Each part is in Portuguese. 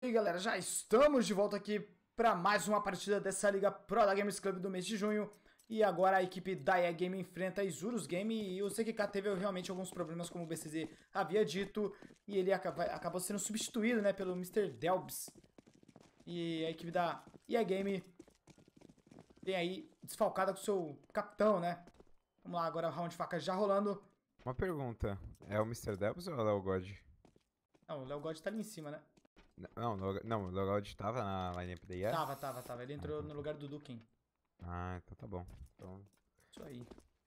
E aí galera, já estamos de volta aqui para mais uma partida dessa Liga Pro da Games Club do mês de junho. E agora a equipe da EA Game enfrenta a Isurus Game e o CQK teve realmente alguns problemas, como o BCZ havia dito. E ele acaba, acabou sendo substituído né, pelo Mr. Delbs. E a equipe da EA Game tem aí desfalcada com o seu capitão, né? Vamos lá, agora o round de faca já rolando. Uma pergunta, é o Mr. Delbs ou é o Léo God? Não, o Léo God tá ali em cima, né? Não, não, o Logaldi estava na lineup da IES? Tava, tava, tava. Ele ah, entrou então no tá lugar do Dukin. Ah, então tá bom. Então... Isso aí.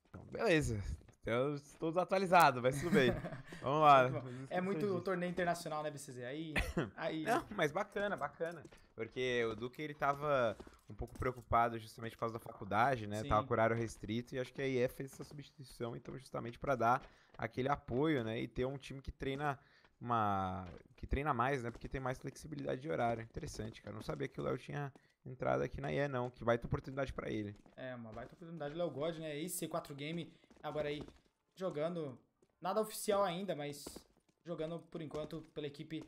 Então, beleza. Eu estou desatualizado, mas tudo bem. Vamos lá. É muito o torneio internacional, né, BCZ? Aí, aí... Não, mas bacana, bacana. Porque o Duque, ele tava um pouco preocupado justamente por causa da faculdade, né? Sim. Tava com horário restrito e acho que a IE fez essa substituição, então, justamente para dar aquele apoio, né? E ter um time que treina uma. que treina mais, né? Porque tem mais flexibilidade de horário. Interessante, cara. Não sabia que o Léo tinha entrada aqui na IE, não. Que baita oportunidade para ele. É, uma baita oportunidade. Léo God, né? esse C4 Game, agora aí, jogando. Nada oficial ainda, mas jogando por enquanto pela equipe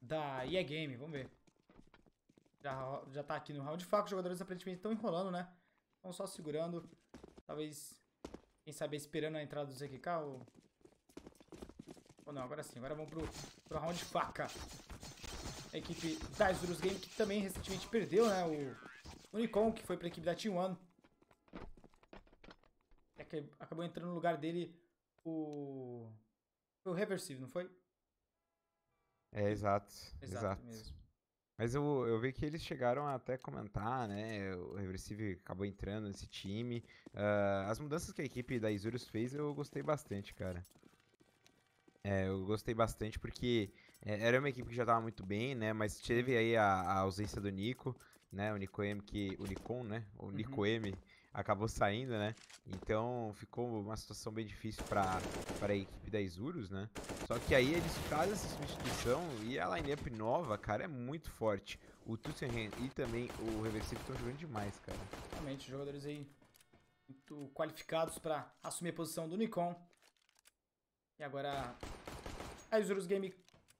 da IE Game. Vamos ver. Já, já tá aqui no round de faca Os jogadores aparentemente estão enrolando, né? Estão só segurando. Talvez, quem sabe, esperando a entrada do ZQK ou ou não, agora sim. Agora vamos pro, pro round faca. A equipe da Isurus Game, que também recentemente perdeu, né? O Unicom, que foi pra equipe da Team One. É acabou entrando no lugar dele o... Foi o Reversive, não foi? É, exato. Exato, exato. mesmo. Mas eu, eu vi que eles chegaram a até comentar, né? O Reversive acabou entrando nesse time. Uh, as mudanças que a equipe da Isurus fez eu gostei bastante, cara. É, eu gostei bastante porque é, era uma equipe que já estava muito bem, né? Mas teve aí a, a, ausência do Nico, né? O Nico M que. O Nikon, né? O uhum. Nico M acabou saindo, né? Então ficou uma situação bem difícil para a equipe da Isurus, né? Só que aí eles fazem essa substituição e a lineup nova, cara, é muito forte. O Tussenhen e também o Reversível estão jogando demais, cara. Realmente, jogadores aí muito qualificados para assumir a posição do Nikon. E agora a Isurus Game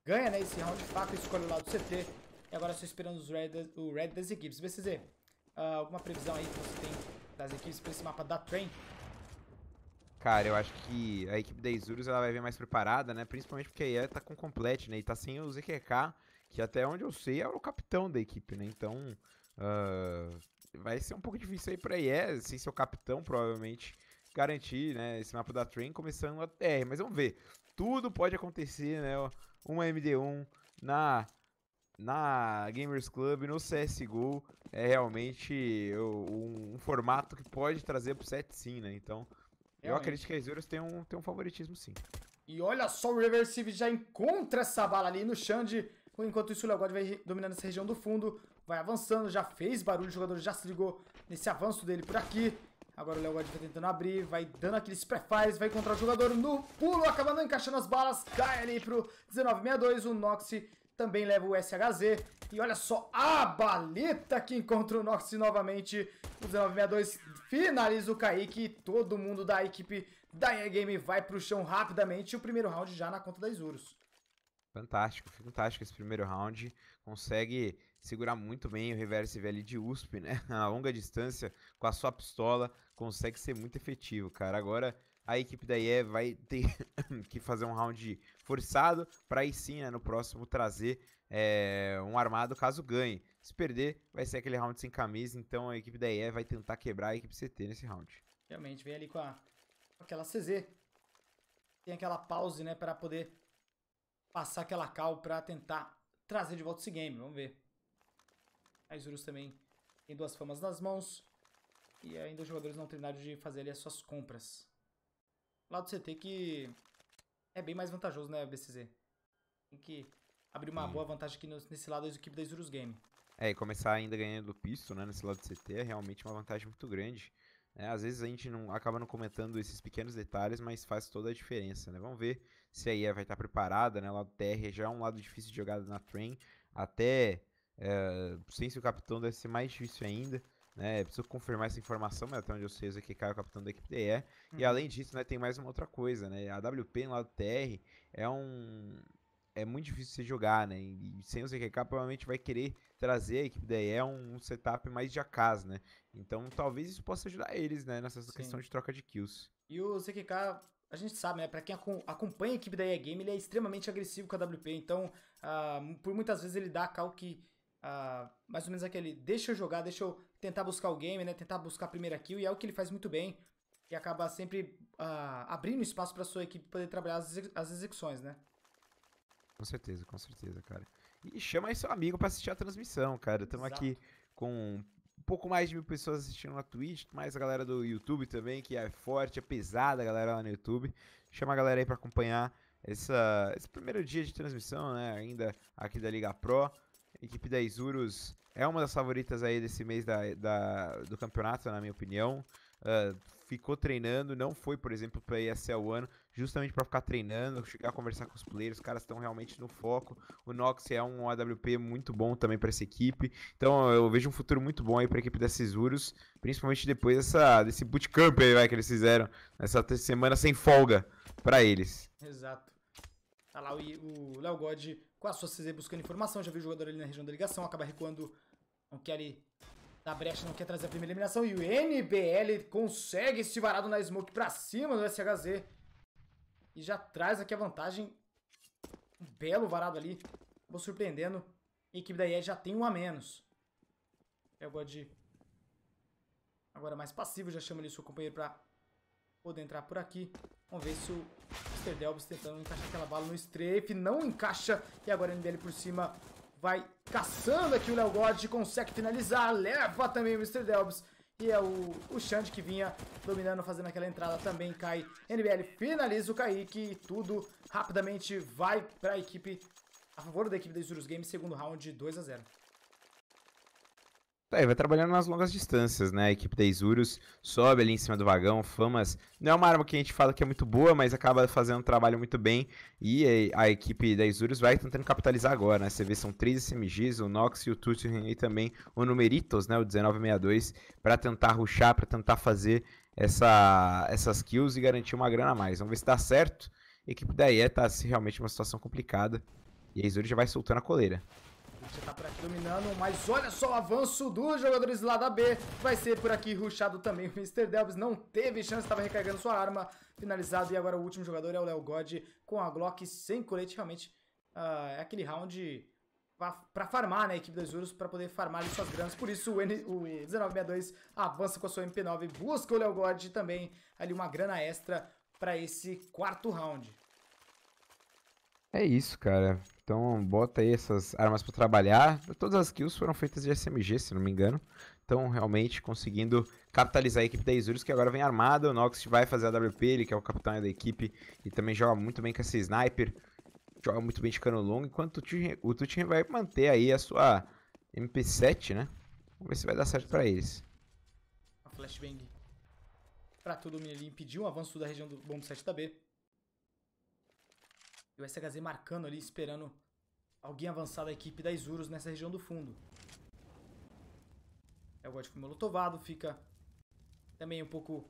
ganha né, esse round de faca, escolhe o lado do CT. E agora só esperando os red, o red das equipes. BCZ, uh, ah, alguma previsão aí que você tem das equipes para esse mapa da Train? Cara, eu acho que a equipe da Isurus ela vai vir mais preparada, né? Principalmente porque a IE tá com complete, né? E tá sem o ZQK, que até onde eu sei é o capitão da equipe, né? Então, uh, vai ser um pouco difícil aí pra IE, sem seu capitão, provavelmente garantir né, esse mapa da Train começando a TR. É, mas vamos ver. Tudo pode acontecer, né? Uma MD1 na, na Gamers Club, no CSGO. É realmente um, um formato que pode trazer pro set sim, né? Então, realmente. eu acredito que as Euros têm um, um favoritismo sim. E olha só, o Reversive já encontra essa bala ali no Xande. Enquanto isso, o Leogod vai dominando essa região do fundo, vai avançando, já fez barulho, o jogador já se ligou nesse avanço dele por aqui. Agora o Léo Godin vai tá tentando abrir, vai dando aqueles pré-fires, vai encontrar o jogador no pulo, acaba não encaixando as balas, cai ali pro 1962, o nox também leva o SHZ. E olha só a baleta que encontra o nox novamente. O 1962 finaliza o Kaique e todo mundo da equipe da EA Game vai pro chão rapidamente. O primeiro round já na conta da Isurus. Fantástico, fantástico esse primeiro round. Consegue segurar muito bem o reverse ali de USP, né? A longa distância, com a sua pistola, consegue ser muito efetivo, cara. Agora a equipe da IE vai ter que fazer um round forçado para aí sim, né, no próximo trazer é, um armado caso ganhe. Se perder, vai ser aquele round sem camisa, então a equipe da IE vai tentar quebrar a equipe CT nesse round. Realmente, vem ali com, a, com aquela CZ. Tem aquela pause, né, para poder passar aquela cal para tentar trazer de volta esse game. Vamos ver. A Isurus também tem duas famas nas mãos. E ainda os jogadores não treinaram de fazer as suas compras. Lado CT que é bem mais vantajoso, né, BCZ? Tem que abrir uma Sim. boa vantagem aqui nesse lado da equipe da Isurus Game. É, e começar ainda ganhando do pisto, né, nesse lado do CT é realmente uma vantagem muito grande. É, às vezes a gente não acaba não comentando esses pequenos detalhes, mas faz toda a diferença, né? Vamos ver se a EA vai estar preparada, né? Lá TR é já é um lado difícil de jogada na Train, até é, sem ser o capitão deve ser mais difícil ainda. Né? Preciso confirmar essa informação, mas até onde eu sei, o ZQK é o capitão da equipe DE Uhum. E além disso, né, tem mais uma outra coisa, né? A WP no lado TR é um. É muito difícil você jogar, né? E sem o ZQK, provavelmente vai querer trazer a equipe DE é um, um setup mais de acaso, né? Então talvez isso possa ajudar eles, né? Nessa Sim. questão de troca de kills. E o ZQK a gente sabe, né? Pra quem acompanha a equipe da EA Game, ele é extremamente agressivo com a WP. Então, uh, por muitas vezes ele dá a cal que ah, mais ou menos aquele deixa eu jogar, deixa eu tentar buscar o game, né? Tentar buscar a primeira kill, e é o que ele faz muito bem. E acaba sempre ah, abrindo espaço para sua equipe poder trabalhar as, as execuções, né? Com certeza, com certeza, cara. E chama aí seu amigo para assistir a transmissão, cara. Estamos aqui com um pouco mais de mil pessoas assistindo na Twitch, mais a galera do YouTube também, que é forte, é pesada a galera lá no YouTube. Chama a galera aí para acompanhar essa, esse primeiro dia de transmissão, né? Ainda aqui da Liga Pro. A equipe da Isurus é uma das favoritas aí desse mês da, da do campeonato, na minha opinião. Uh, ficou treinando, não foi, por exemplo, para ESL One, justamente para ficar treinando, chegar a conversar com os players, os caras estão realmente no foco. O Nox é um AWP muito bom também para essa equipe. Então eu vejo um futuro muito bom aí para a equipe da Cisurus, principalmente depois dessa, desse bootcamp aí vai, que eles fizeram, nessa semana sem folga para eles. Exato. Tá lá o Léo God com a sua CZ buscando informação. Já viu o jogador ali na região da ligação, acaba recuando. Não quer ir da brecha, não quer trazer a primeira eliminação. E o NBL consegue esse varado na smoke pra cima do SHZ. E já traz aqui a vantagem. Um belo varado ali. Vou surpreendendo. A equipe da IE já tem um a menos. É o God. Agora mais passivo, já chama ali o seu companheiro pra poder entrar por aqui. Vamos ver se o Mr. Delbs tentando encaixar aquela bala no strafe. Não encaixa. E agora NBL dele por cima vai caçando aqui o Léo God. Consegue finalizar. Leva também o Mr. Delbs. E é o, o Xande que vinha dominando, fazendo aquela entrada também, cai. NBL finaliza o Kaique e tudo rapidamente vai para a equipe, a favor da equipe da Isurus Games, segundo round 2 a 0 é, vai trabalhando nas longas distâncias, né? A equipe da Isurus sobe ali em cima do vagão, famas. Não é uma arma que a gente fala que é muito boa, mas acaba fazendo um trabalho muito bem. E a equipe da Isurus vai tentando capitalizar agora, né? Você vê, são três SMGs, o Nox e o Tutoring e também o Numeritos, né? O 1962, para tentar ruxar, para tentar fazer essa, essas kills e garantir uma grana a mais. Vamos ver se dá certo. A equipe da IE tá realmente uma situação complicada. E a Isurus já vai soltando a coleira. Você tá por aqui dominando, mas olha só o avanço dos jogadores lá da B. Vai ser por aqui ruxado também. O Mr. Delves não teve chance, estava recarregando sua arma. Finalizado, e agora o último jogador é o Léo God com a Glock sem colete. Realmente, uh, é aquele round para farmar, né, a equipe dos Urus, para poder farmar ali suas granas. Por isso o, N, o 1962 avança com a sua MP9, busca o Léo God também ali uma grana extra para esse quarto round. É isso, cara. Então bota aí essas armas para trabalhar. Todas as kills foram feitas de SMG, se não me engano. Então realmente conseguindo capitalizar a equipe da Isurus, que agora vem armada. O Nox vai fazer a WP, ele que é o capitão da equipe. E também joga muito bem com esse sniper. Joga muito bem de cano longo. Enquanto o Tutin vai manter aí a sua MP7, né? Vamos ver se vai dar certo para eles. flashbang. Pra todo mundo, ali, impediu o avanço da região do bomb 7 da B. E o SHZ marcando ali, esperando alguém avançar da equipe da Isurus nessa região do fundo. É o God foi molotovado, fica também um pouco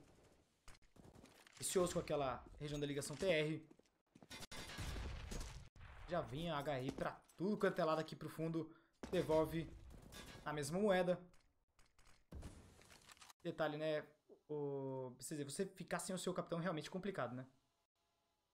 vicioso com aquela região da ligação TR. Já vem a hr pra tudo cantelado é aqui pro fundo. Devolve a mesma moeda. Detalhe, né? O... dizer, você ficar sem o seu capitão é realmente complicado, né?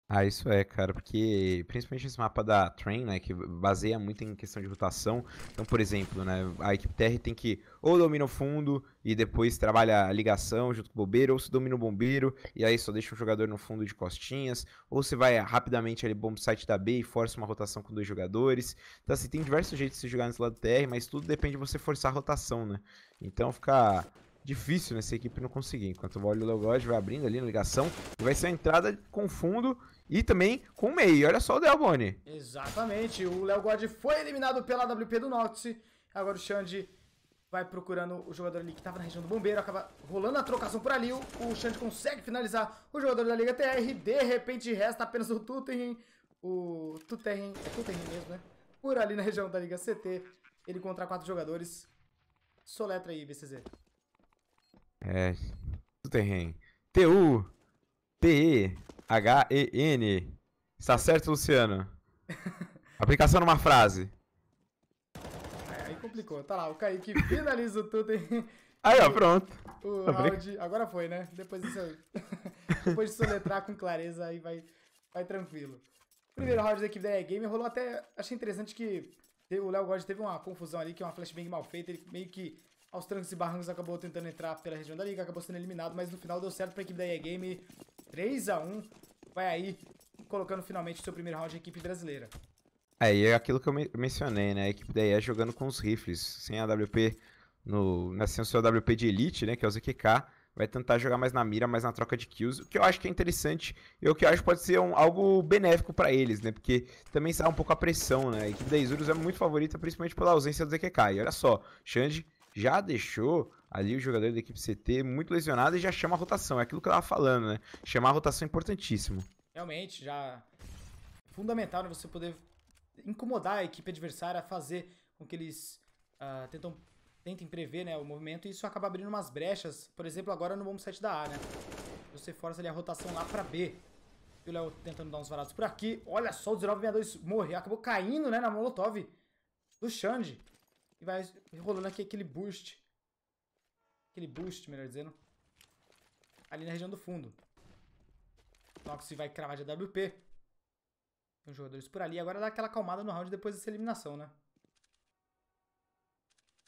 Ah, isso é, cara, porque principalmente esse mapa da Train, né, que baseia muito em questão de rotação. Então, por exemplo, né, a equipe TR tem que ou domina o fundo e depois trabalha a ligação junto com o bombeiro, ou se domina o bombeiro e aí só deixa o jogador no fundo de costinhas, ou se vai rapidamente ali bomb site da B e força uma rotação com dois jogadores. Então, assim, tem diversos jeitos de se jogar nesse lado TR, mas tudo depende de você forçar a rotação, né? Então, fica difícil nessa equipe não conseguir. Enquanto o Olho Leogod vai abrindo ali na ligação, e vai ser a entrada com fundo e também com o MEI. Olha só o Delboni. Exatamente. O Léo God foi eliminado pela WP do Noxy. Agora o Xande vai procurando o jogador ali que estava na região do bombeiro. Acaba rolando a trocação por ali. O Xande consegue finalizar o jogador da Liga TR. De repente resta apenas o Tutenhen. O Tutenhen. É Tutenhen mesmo, né? Por ali na região da Liga CT. Ele contra quatro jogadores. Soletra aí, BCZ. É. Tutenhen. TU. TE. H-E-N. Está certo, Luciano? Aplicação numa frase. É, aí complicou. Tá lá, o Kaique finaliza tudo e... Aí, ó, pronto. O tá áudio... Agora foi, né? Depois de aí. Depois de soletrar com clareza, aí vai, vai tranquilo. Primeiro round da equipe da EA Game rolou até... Achei interessante que o Léo God teve uma confusão ali, que é uma flashbang mal feita. Ele meio que aos trancos e barrancos acabou tentando entrar pela região da liga, acabou sendo eliminado, mas no final deu certo para a equipe da EA Game 3 a 1 vai aí colocando finalmente o seu primeiro round de equipe brasileira. É, e é aquilo que eu me mencionei, né? A equipe da EA é jogando com os rifles, sem a WP, no, na, né, sem o seu WP de elite, né? Que é o ZQK, vai tentar jogar mais na mira, mais na troca de kills, o que eu acho que é interessante e o que eu acho que pode ser um, algo benéfico para eles, né? Porque também sai um pouco a pressão, né? A equipe da Isurus é muito favorita, principalmente pela ausência do ZQK. E olha só, Xande já deixou ali o jogador da equipe CT muito lesionado e já chama a rotação. É aquilo que eu tava falando, né? Chamar a rotação é importantíssimo. Realmente, já fundamental né, você poder incomodar a equipe adversária, fazer com que eles uh, tentam, tentem prever né, o movimento e isso acaba abrindo umas brechas. Por exemplo, agora no bom set da A, né? Você força ali a rotação lá pra B. E o Léo tentando dar uns varados por aqui. Olha só, o 1962 morreu, acabou caindo né, na Molotov do Xande. E vai rolando aqui aquele boost Aquele boost, melhor dizendo. Ali na região do fundo. Nox vai cravar de AWP. Tem os jogadores por ali. Agora dá aquela calmada no round depois dessa eliminação, né?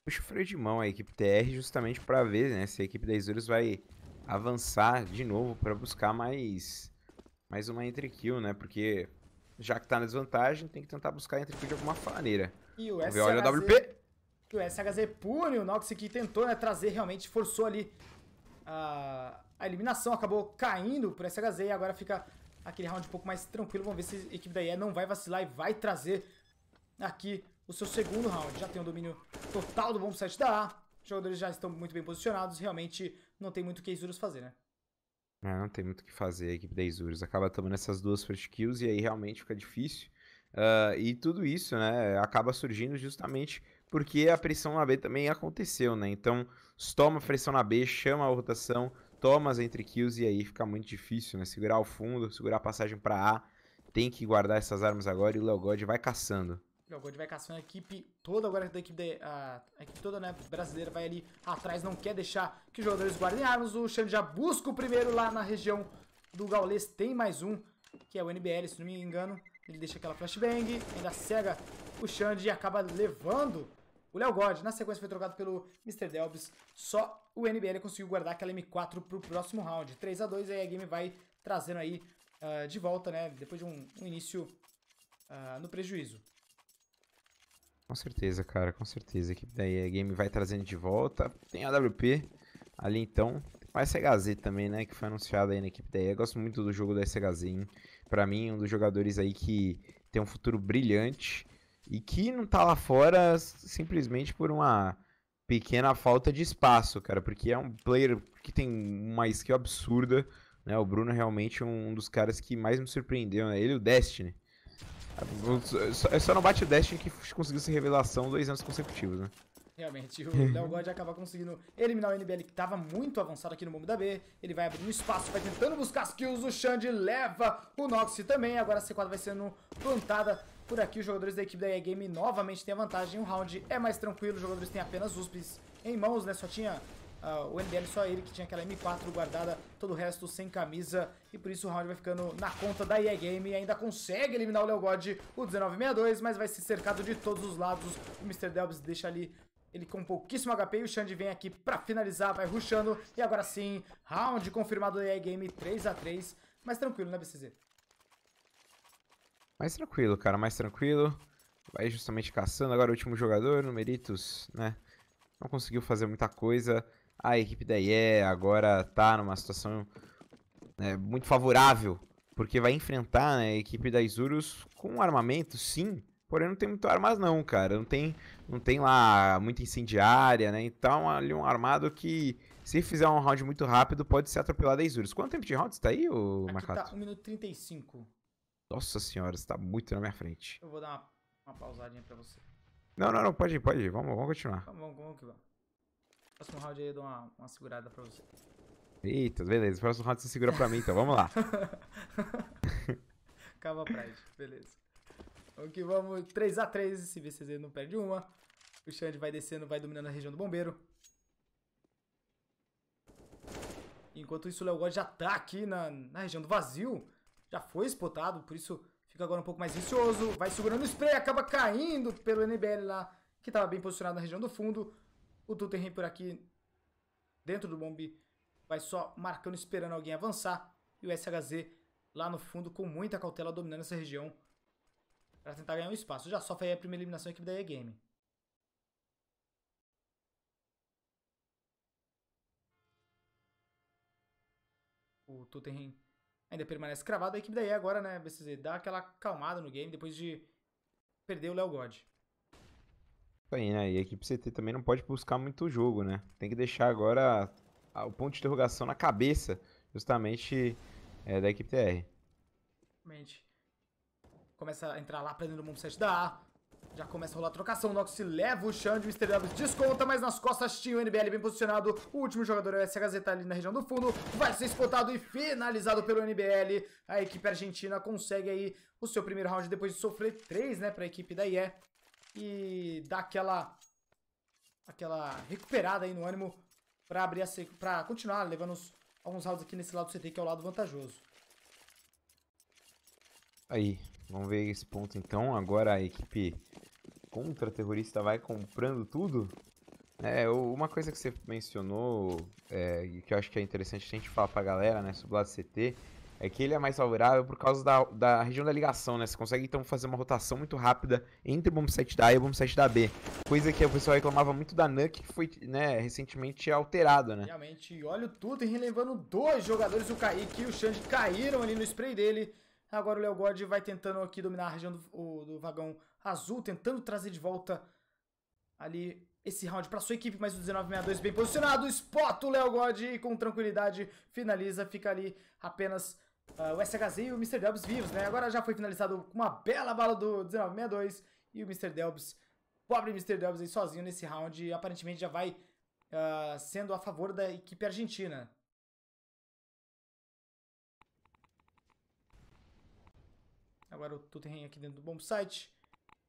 Puxa o freio de mão a equipe TR justamente para ver né, se a equipe da Isurus vai avançar de novo para buscar mais, mais uma entre kill, né? Porque já que tá na desvantagem, tem que tentar buscar entre kill de alguma maneira. E o SHZ... Olha o WP! que o SHZ é pune o Nox que tentou né, trazer realmente, forçou ali a, a eliminação, acabou caindo pro SHZ e agora fica aquele round um pouco mais tranquilo. Vamos ver se a equipe da IE não vai vacilar e vai trazer aqui o seu segundo round. Já tem o um domínio total do bom set da A. Os jogadores já estão muito bem posicionados, realmente não tem muito o que a Isurus fazer, né? É, não tem muito o que fazer a equipe da Isurus. Acaba tomando essas duas first kills e aí realmente fica difícil. Uh, e tudo isso, né, acaba surgindo justamente porque a pressão na B também aconteceu, né? Então, toma pressão na B, chama a rotação, toma as entre kills e aí fica muito difícil, né? Segurar o fundo, segurar a passagem para A, tem que guardar essas armas agora e o Léo God vai caçando. Léo God vai caçando a equipe toda agora da equipe, de, a, a, equipe toda né, brasileira vai ali atrás, não quer deixar que os jogadores guardem armas. O Xande já busca o primeiro lá na região do Gaules, tem mais um, que é o NBL, se não me engano. Ele deixa aquela flashbang, ainda cega o Xande e acaba levando o Léo God. Na sequência foi trocado pelo Mr. Delbis. Só o NBL conseguiu guardar aquela M4 pro próximo round. 3 a 2 aí a game vai trazendo aí uh, de volta, né? Depois de um, um início uh, no prejuízo. Com certeza, cara, com certeza. A equipe da EA Game vai trazendo de volta. Tem a WP ali então. a SHZ também, né, que foi anunciado aí na equipe da EA. Gosto muito do jogo da SHZ, hein? Pra mim, um dos jogadores aí que tem um futuro brilhante e que não tá lá fora simplesmente por uma pequena falta de espaço, cara, porque é um player que tem uma skill absurda, né? O Bruno é realmente um dos caras que mais me surpreendeu, né? Ele e o Destiny. É só não bate o Destiny que conseguiu essa revelação dois anos consecutivos, né? Realmente, o Léo God acaba conseguindo eliminar o NBL que estava muito avançado aqui no mundo da B. Ele vai abrindo espaço, vai tentando buscar as kills. O Xande leva o Nox também. Agora a C4 vai sendo plantada por aqui, os jogadores da equipe da EA Game novamente têm a vantagem. O round é mais tranquilo, os jogadores têm apenas USPs em mãos, né? Só tinha uh, o NBL só ele que tinha aquela M4 guardada, todo o resto sem camisa. E por isso o round vai ficando na conta da EA Game. E ainda consegue eliminar o Leogod, o 1962, mas vai ser cercado de todos os lados. O Mr. Delbs deixa ali ele com pouquíssimo HP e o Xande vem aqui pra finalizar, vai rushando. E agora sim, round confirmado da EA Game 3x3. Mas tranquilo, né, BCZ? Mais tranquilo, cara, mais tranquilo. Vai justamente caçando. Agora o último jogador, Numeritos, né? Não conseguiu fazer muita coisa. A equipe da IE agora tá numa situação né, muito favorável. Porque vai enfrentar né, a equipe da Isurus com armamento, sim. Porém não tem muito armas não, cara. Não tem, não tem lá muita incendiária, né? Então é ali um armado que se fizer um round muito rápido pode ser atropelado da Isurus. Quanto tempo de round está aí, o Marcato? Aqui tá 1 minuto 35. Nossa senhora, você tá muito na minha frente. Eu vou dar uma, uma pausadinha pra você. Não, não, não, pode ir, pode ir. Vamos, vamos continuar. Vamos, tá vamos, vamos que vamos. Próximo round aí eu dou uma, uma segurada pra você. Eita, beleza. Próximo round você segura pra mim, então. Vamos lá. a praia, beleza. Vamos que vamos. 3x3, se VCZ não perde uma. O Xande vai descendo, vai dominando a região do bombeiro. Enquanto isso, o Léo God já tá aqui na, na região do vazio já foi spotado, por isso fica agora um pouco mais vicioso. Vai segurando o spray, acaba caindo pelo NBL lá, que estava bem posicionado na região do fundo. O Tuttenham por aqui, dentro do bombe, vai só marcando, esperando alguém avançar. E o SHZ lá no fundo, com muita cautela, dominando essa região para tentar ganhar um espaço. Já sofre aí a primeira eliminação a equipe da e Game. O Tuttenham ainda permanece cravado. A equipe da EA agora, né, BCZ, dá aquela acalmada no game depois de perder o Léo God. Aí, né? E a equipe CT também não pode buscar muito o jogo, né? Tem que deixar agora o ponto de interrogação na cabeça, justamente, é, da equipe TR. Começa a entrar lá pra o do mundo 7 da A. Já começa a rolar a trocação. Nox leva o Xande, o Mr. Davis desconta, mas nas costas tinha o NBL bem posicionado. O último jogador é o SHZ, tá ali na região do fundo. Vai ser esgotado e finalizado pelo NBL. A equipe argentina consegue aí o seu primeiro round depois de sofrer três, né, pra equipe da IE. E dá aquela, aquela recuperada aí no ânimo pra, abrir a pra continuar levando alguns rounds aqui nesse lado do CT, que é o lado vantajoso. Aí, vamos ver esse ponto então. Agora a equipe contra-terrorista vai comprando tudo. É, uma coisa que você mencionou, é, que eu acho que é interessante a gente falar pra galera, né, sobre o lado CT, é que ele é mais favorável por causa da, da região da ligação, né? Você consegue então fazer uma rotação muito rápida entre o bomb set da A e o bomb set da B. Coisa que o pessoal reclamava muito da NUC, que foi né, recentemente alterada, né? Realmente, olha o e relevando dois jogadores, o Kaique e o Xande caíram ali no spray dele. Agora o Léo God vai tentando aqui dominar a região do, o, do vagão azul, tentando trazer de volta ali esse round para sua equipe, mas o 1962 bem posicionado, spot o Léo God e com tranquilidade finaliza, fica ali apenas uh, o SHZ e o Mr. Delbs vivos, né? Agora já foi finalizado com uma bela bala do 1962 e o Mr. Delbs, pobre Mr. Delbs aí sozinho nesse round, e aparentemente já vai uh, sendo a favor da equipe argentina. Agora o Tutenhen aqui dentro do bom site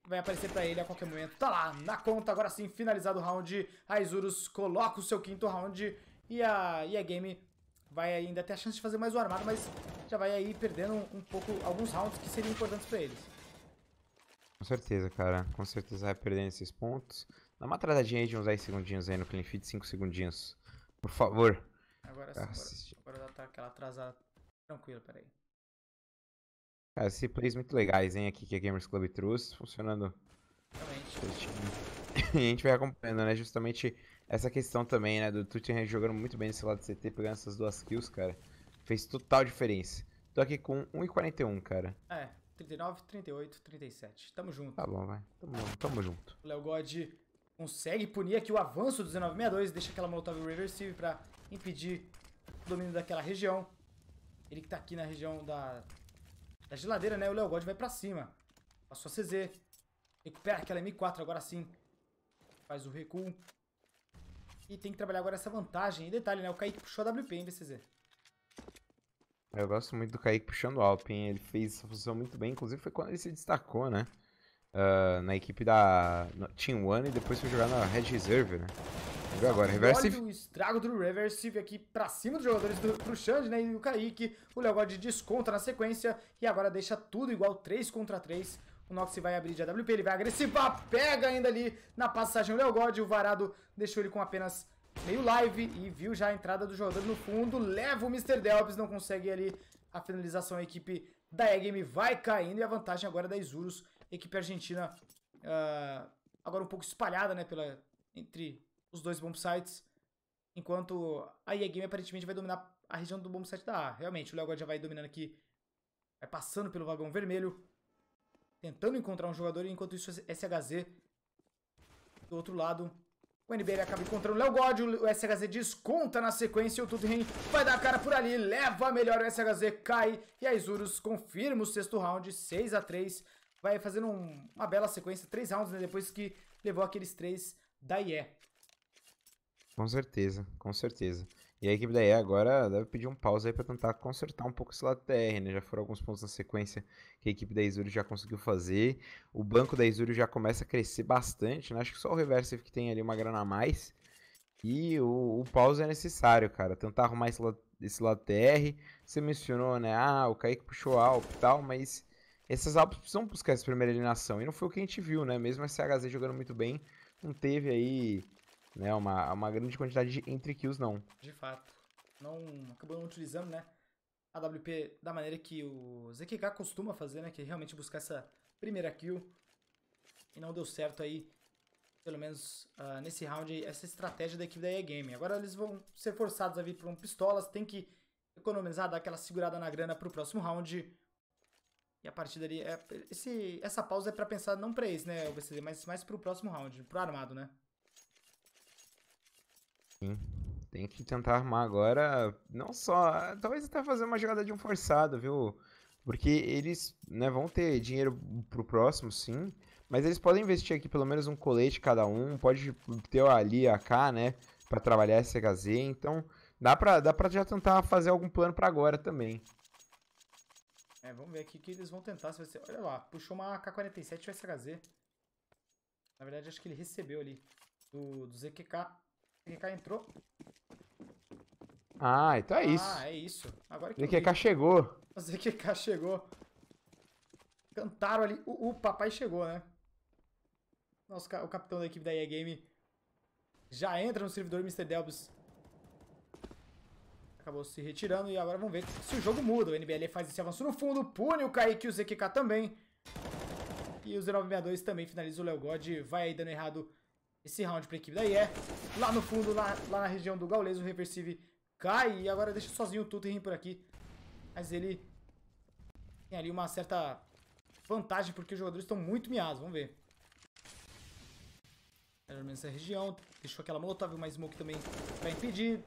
vai aparecer pra ele a qualquer momento. Tá lá, na conta, agora sim, finalizado o round. A Isurus coloca o seu quinto round e a, e a game vai ainda ter a chance de fazer mais um armado, mas já vai aí perdendo um, um pouco alguns rounds que seriam importantes pra eles. Com certeza, cara. Com certeza vai perdendo esses pontos. Dá uma atrasadinha aí de uns 10 segundinhos aí no clean feed, 5 segundinhos. Por favor. Agora sim, agora, agora dá tá aquela atrasada tranquila, peraí. Cara, esses plays muito legais, hein, aqui que a Gamers Club trouxe, funcionando. Realmente. E a gente vai acompanhando, né, justamente essa questão também, né, do Tutin jogando muito bem nesse lado de CT, pegando essas duas kills, cara. Fez total diferença. Tô aqui com 1,41, cara. É, 39, 38, 37. Tamo junto. Tá bom, vai. Tamo, tamo junto. O Leo God consegue punir aqui o avanço do 1962, deixa aquela Molotov reversível pra impedir o domínio daquela região. Ele que tá aqui na região da da geladeira, né? O Leo God vai pra cima. Passou a CZ. Recupera aquela M4 agora sim. Faz o recuo. E tem que trabalhar agora essa vantagem. E detalhe, né? O Kaique puxou a WP, hein, VCZ? Eu gosto muito do Kaique puxando o Alpin. Ele fez essa função muito bem. Inclusive, foi quando ele se destacou, né? Uh, na equipe da Team One e depois foi jogar na Red Reserve, né? olha agora, reverse. o estrago do reversive aqui pra cima dos jogadores do, pro Xande, né? E o Kaique. O Léo God desconta na sequência. E agora deixa tudo igual, 3 contra 3. O Nox vai abrir de AWP, ele vai agressivar, ah, pega ainda ali na passagem o Léo God. O Varado deixou ele com apenas meio live e viu já a entrada do jogador no fundo. Leva o Mr. delps não consegue ali a finalização. A equipe da E-Game vai caindo e a vantagem agora é da Isurus. Equipe argentina uh, agora um pouco espalhada, né, pela, entre os dois bomb sites, enquanto a EA Game aparentemente vai dominar a região do bomb site da A. Realmente, o Léo já vai dominando aqui, vai passando pelo vagão vermelho, tentando encontrar um jogador, enquanto isso SHZ do outro lado. O NBL acaba encontrando o Léo God, o SHZ desconta na sequência, o Tudrin vai dar a cara por ali, leva melhor, o SHZ cai, e a Isurus confirma o sexto round, 6 a 3 vai fazendo um, uma bela sequência, três rounds, né, depois que levou aqueles três da IE. Com certeza, com certeza. E a equipe da EA agora deve pedir um pause aí para tentar consertar um pouco esse lado TR, né? Já foram alguns pontos na sequência que a equipe da Isurio já conseguiu fazer. O banco da Isurio já começa a crescer bastante, né? Acho que só o Reverse que tem ali uma grana a mais. E o, o pause é necessário, cara. Tentar arrumar esse lado, esse lado TR. Você mencionou, né? Ah, o Kaique puxou alp e tal, mas essas alps precisam buscar essa primeira eliminação. E não foi o que a gente viu, né? Mesmo a CHZ jogando muito bem, não teve aí né? Uma, uma grande quantidade de entre kills, não. De fato. Não, acabou não utilizando, né? A WP da maneira que o ZQK costuma fazer, né? Que é realmente buscar essa primeira kill. E não deu certo aí, pelo menos uh, nesse round, essa estratégia da equipe da EA Game. Agora eles vão ser forçados a vir para um pistolas, tem que economizar, dar aquela segurada na grana para o próximo round. E a partir dali, é, esse, essa pausa é para pensar não para eles, né, o BCD, mas mais para o próximo round, para o armado, né? Sim. Tem que tentar armar agora, não só, talvez até fazer uma jogada de um forçado, viu? Porque eles né, vão ter dinheiro pro próximo, sim, mas eles podem investir aqui pelo menos um colete cada um, pode ter ali a K, né, para trabalhar esse HZ, então dá pra, dá pra já tentar fazer algum plano para agora também. É, vamos ver aqui que eles vão tentar, se vai ser... olha lá, puxou uma K-47 e vai ser HZ. Na verdade, acho que ele recebeu ali, do, do ZQK. QQK tá, entrou. Ah, então é ah, isso. Ah, é isso. Agora que ZQK chegou. O ZQK chegou. Cantaram ali. O, o papai chegou, né? Nosso, o capitão da equipe da EA Game já entra no servidor Mr. Delbus. Acabou se retirando e agora vamos ver se o jogo muda. O NBL faz esse avanço no fundo, pune o Kaique e o ZQK também. E o 0962 também finaliza o Léo God. Vai aí dando errado esse round para equipe da IE. É lá no fundo, lá, lá na região do Gaules, o Reversive cai e agora deixa sozinho o Tutorin por aqui. Mas ele tem ali uma certa vantagem porque os jogadores estão muito miados, vamos ver. Era nessa região, deixou aquela molotov, uma smoke também para impedir.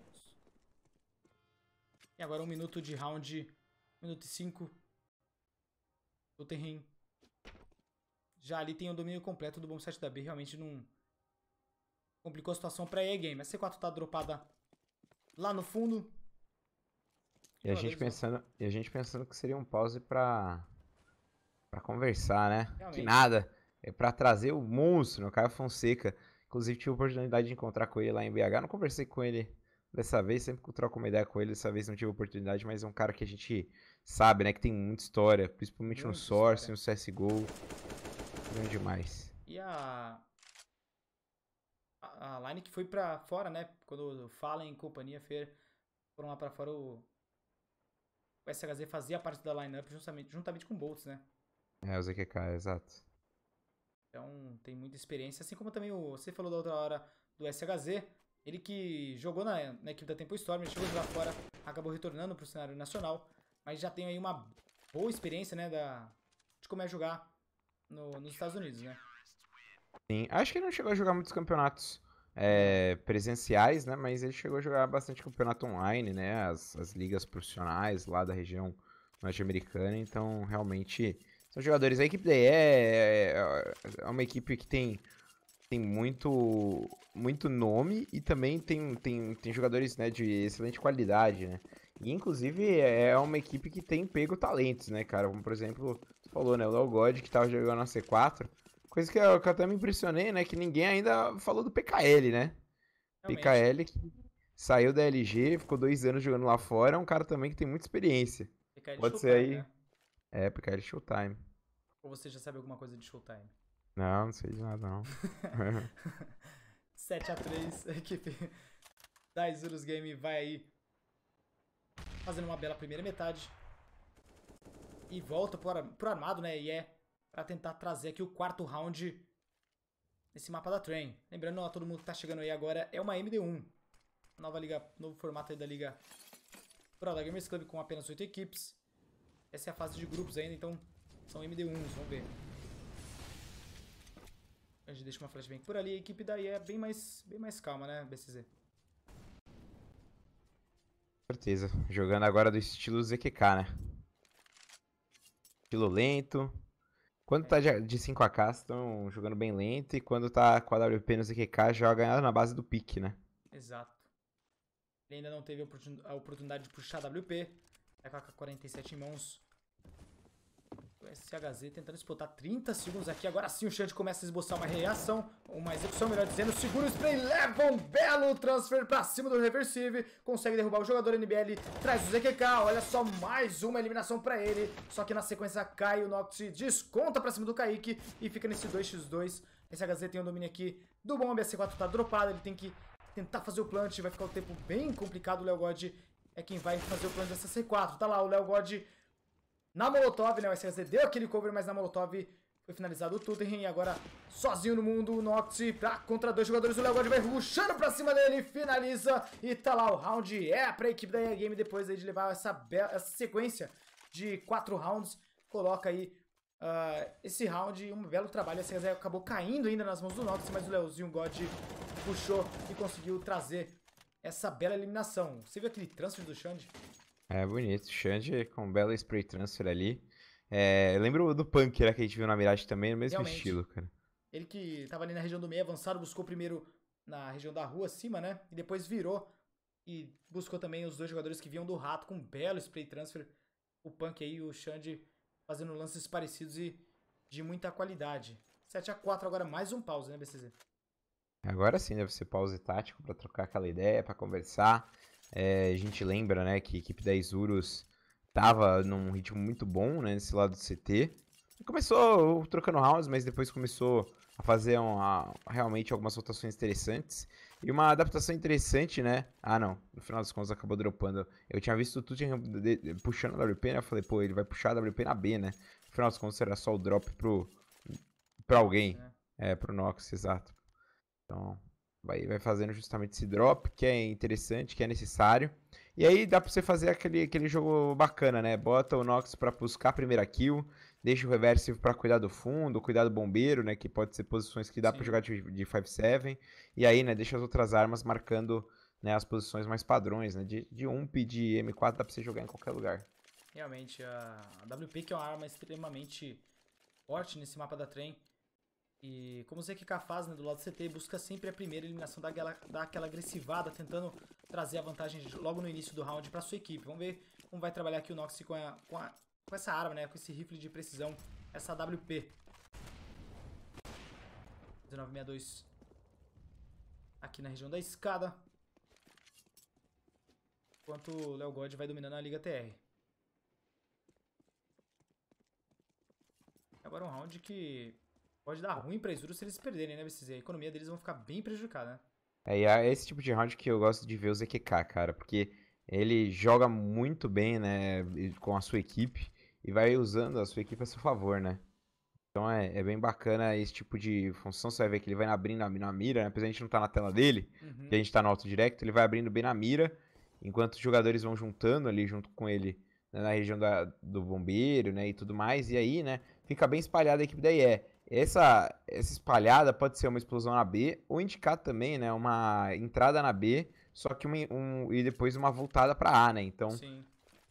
E agora um minuto de round, um minuto e cinco. Tutorin já ali tem o domínio completo do bom 7 da B, realmente não... Complicou a situação pra EA Game. A C4 tá dropada lá no fundo. E a, gente pensando, e a gente pensando que seria um pause pra, pra conversar, né? Realmente. Que nada. É pra trazer o monstro, né? o Caio Fonseca. Inclusive tive a oportunidade de encontrar com ele lá em BH. Não conversei com ele dessa vez, sempre que eu troco uma ideia com ele, dessa vez não tive a oportunidade, mas é um cara que a gente sabe, né? Que tem muita história, principalmente muita no Source, história. no CSGO. Grande demais. E a a, Line que foi para fora, né? Quando o Fallen e companhia Fer foram lá para fora, o, o SHZ fazia parte da lineup juntamente, juntamente com o Boltz, né? É, o ZQK, exato. Então tem muita experiência, assim como também o, você falou da outra hora do SHZ, ele que jogou na, na equipe da Tempo Storm, chegou de lá fora, acabou retornando para o cenário nacional, mas já tem aí uma boa experiência, né, da, de como é jogar no, nos Estados Unidos, né? Sim, acho que ele não chegou a jogar muitos campeonatos é, presenciais, né? Mas ele chegou a jogar bastante campeonato online, né? As, as ligas profissionais lá da região norte-americana. Então, realmente, são jogadores. A equipe daí é, é, é uma equipe que tem, tem muito, muito nome e também tem, tem, tem jogadores né, de excelente qualidade, né? E, inclusive, é, é uma equipe que tem pego talentos, né, cara? Como, por exemplo, falou, né? O Léo God, que tava jogando na C4, Coisa que eu, que eu até me impressionei, né? Que ninguém ainda falou do PKL, né? Realmente. PKL saiu da LG, ficou dois anos jogando lá fora, é um cara também que tem muita experiência. PKL Pode ser aí. Né? É, PKL Showtime. Ou você já sabe alguma coisa de Showtime? Não, não sei de nada, não. 7x3, equipe da Isurus Game vai aí fazendo uma bela primeira metade. E volta pro, pro armado, né? E é para tentar trazer aqui o quarto round nesse mapa da Train. Lembrando, ó, todo mundo que tá chegando aí agora é uma MD1. Nova liga, novo formato aí da liga Pro da Gamers Club com apenas 8 equipes. Essa é a fase de grupos ainda, então são MD1s, vamos ver. A gente deixa uma flashbang por ali. A equipe daí é bem mais, bem mais calma, né, BCZ? Certeza. Jogando agora do estilo ZQK, né? Estilo lento, quando tá de 5 AK, estão jogando bem lento, e quando tá com a WP no ZQK, joga é na base do pique, né? Exato. Ele ainda não teve a oportunidade de puxar a WP, tá com a 47 em mãos. O tentando explotar 30 segundos aqui. Agora sim o Xande começa a esboçar uma reação, uma execução, melhor dizendo. Segura o spray, leva um belo transfer pra cima do reversive. Consegue derrubar o jogador NBL, traz o ZQK. Olha só, mais uma eliminação pra ele. Só que na sequência cai o Nox. desconta pra cima do Kaique e fica nesse 2x2. SHZ tem o domínio aqui do bomb, a C4 tá dropada, ele tem que tentar fazer o plant, vai ficar o um tempo bem complicado. O Léo God é quem vai fazer o plant dessa C4. Tá lá, o Léo God na Molotov, né? O SKZ deu aquele cover, mas na Molotov foi finalizado o Tuttenham. E agora, sozinho no mundo, o Noct pra contra dois jogadores. O Léo God vai ruxando pra cima dele, finaliza. E tá lá, o round é pra equipe da EA Game depois aí de levar essa, essa sequência de quatro rounds. Coloca aí Uh, esse round, um belo trabalho. O CZ acabou caindo ainda nas mãos do Nox, mas o Leozinho God puxou e conseguiu trazer essa bela eliminação. Você viu aquele transfer do Xande? É bonito. Xande com belo spray transfer ali. É, lembro do Punk era que a gente viu na Mirage também, no mesmo Realmente. estilo, cara. Ele que tava ali na região do meio, avançado, buscou primeiro na região da rua acima, né? E depois virou e buscou também os dois jogadores que vinham do rato com um belo spray transfer. O Punk aí e o Xande fazendo lances parecidos e de muita qualidade. 7x4 agora, mais um pause, né, BCZ? Agora sim, deve ser pause tático para trocar aquela ideia, para conversar. É, a gente lembra, né, que a equipe da Isurus tava num ritmo muito bom, né, nesse lado do CT. Começou trocando rounds, mas depois começou a fazer uma, realmente algumas rotações interessantes. E uma adaptação interessante, né? Ah, não. No final das contas acabou dropando. Eu tinha visto o puxando a WP, né? Eu falei, pô, ele vai puxar a WP na B, né? No final das contas era só o drop pro, pra alguém. É, é pro Nox, exato. Então, vai, vai fazendo justamente esse drop, que é interessante, que é necessário. E aí dá pra você fazer aquele, aquele jogo bacana, né? Bota o Nox pra buscar a primeira kill, deixa o reverse pra cuidar do fundo, cuidar do bombeiro, né? Que pode ser posições que dá Sim. pra jogar de, 5-7. E aí, né, deixa as outras armas marcando né, as posições mais padrões, né? De, de UMP, de M4 dá pra você jogar em qualquer lugar. Realmente, a WP que é uma arma extremamente forte nesse mapa da trem, e como o ZQK faz né, do lado do CT, busca sempre a primeira eliminação, daquela, daquela agressivada, tentando trazer a vantagem logo no início do round para sua equipe. Vamos ver como vai trabalhar aqui o Nox com, a, com, a, com essa arma, né, com esse rifle de precisão, essa WP. 1962 aqui na região da escada. Enquanto o Léo God vai dominando a Liga TR. Agora um round que Pode dar ruim pra Isuru se eles perderem, né, BCZ? A economia deles vão ficar bem prejudicada, né? É, e é esse tipo de round que eu gosto de ver o ZQK, cara, porque ele joga muito bem, né, com a sua equipe e vai usando a sua equipe a seu favor, né? Então é, é bem bacana esse tipo de função, você vai ver que ele vai abrindo na, na mira, né? apesar de a gente não estar tá na tela dele, uhum. a gente está no alto direto, ele vai abrindo bem na mira, enquanto os jogadores vão juntando ali junto com ele né, na região da, do bombeiro, né, e tudo mais, e aí, né, fica bem espalhada a equipe da IE. Essa, essa espalhada pode ser uma explosão na B ou indicar também, né, uma entrada na B, só que uma, um, e depois uma voltada para A, né? Então, Sim.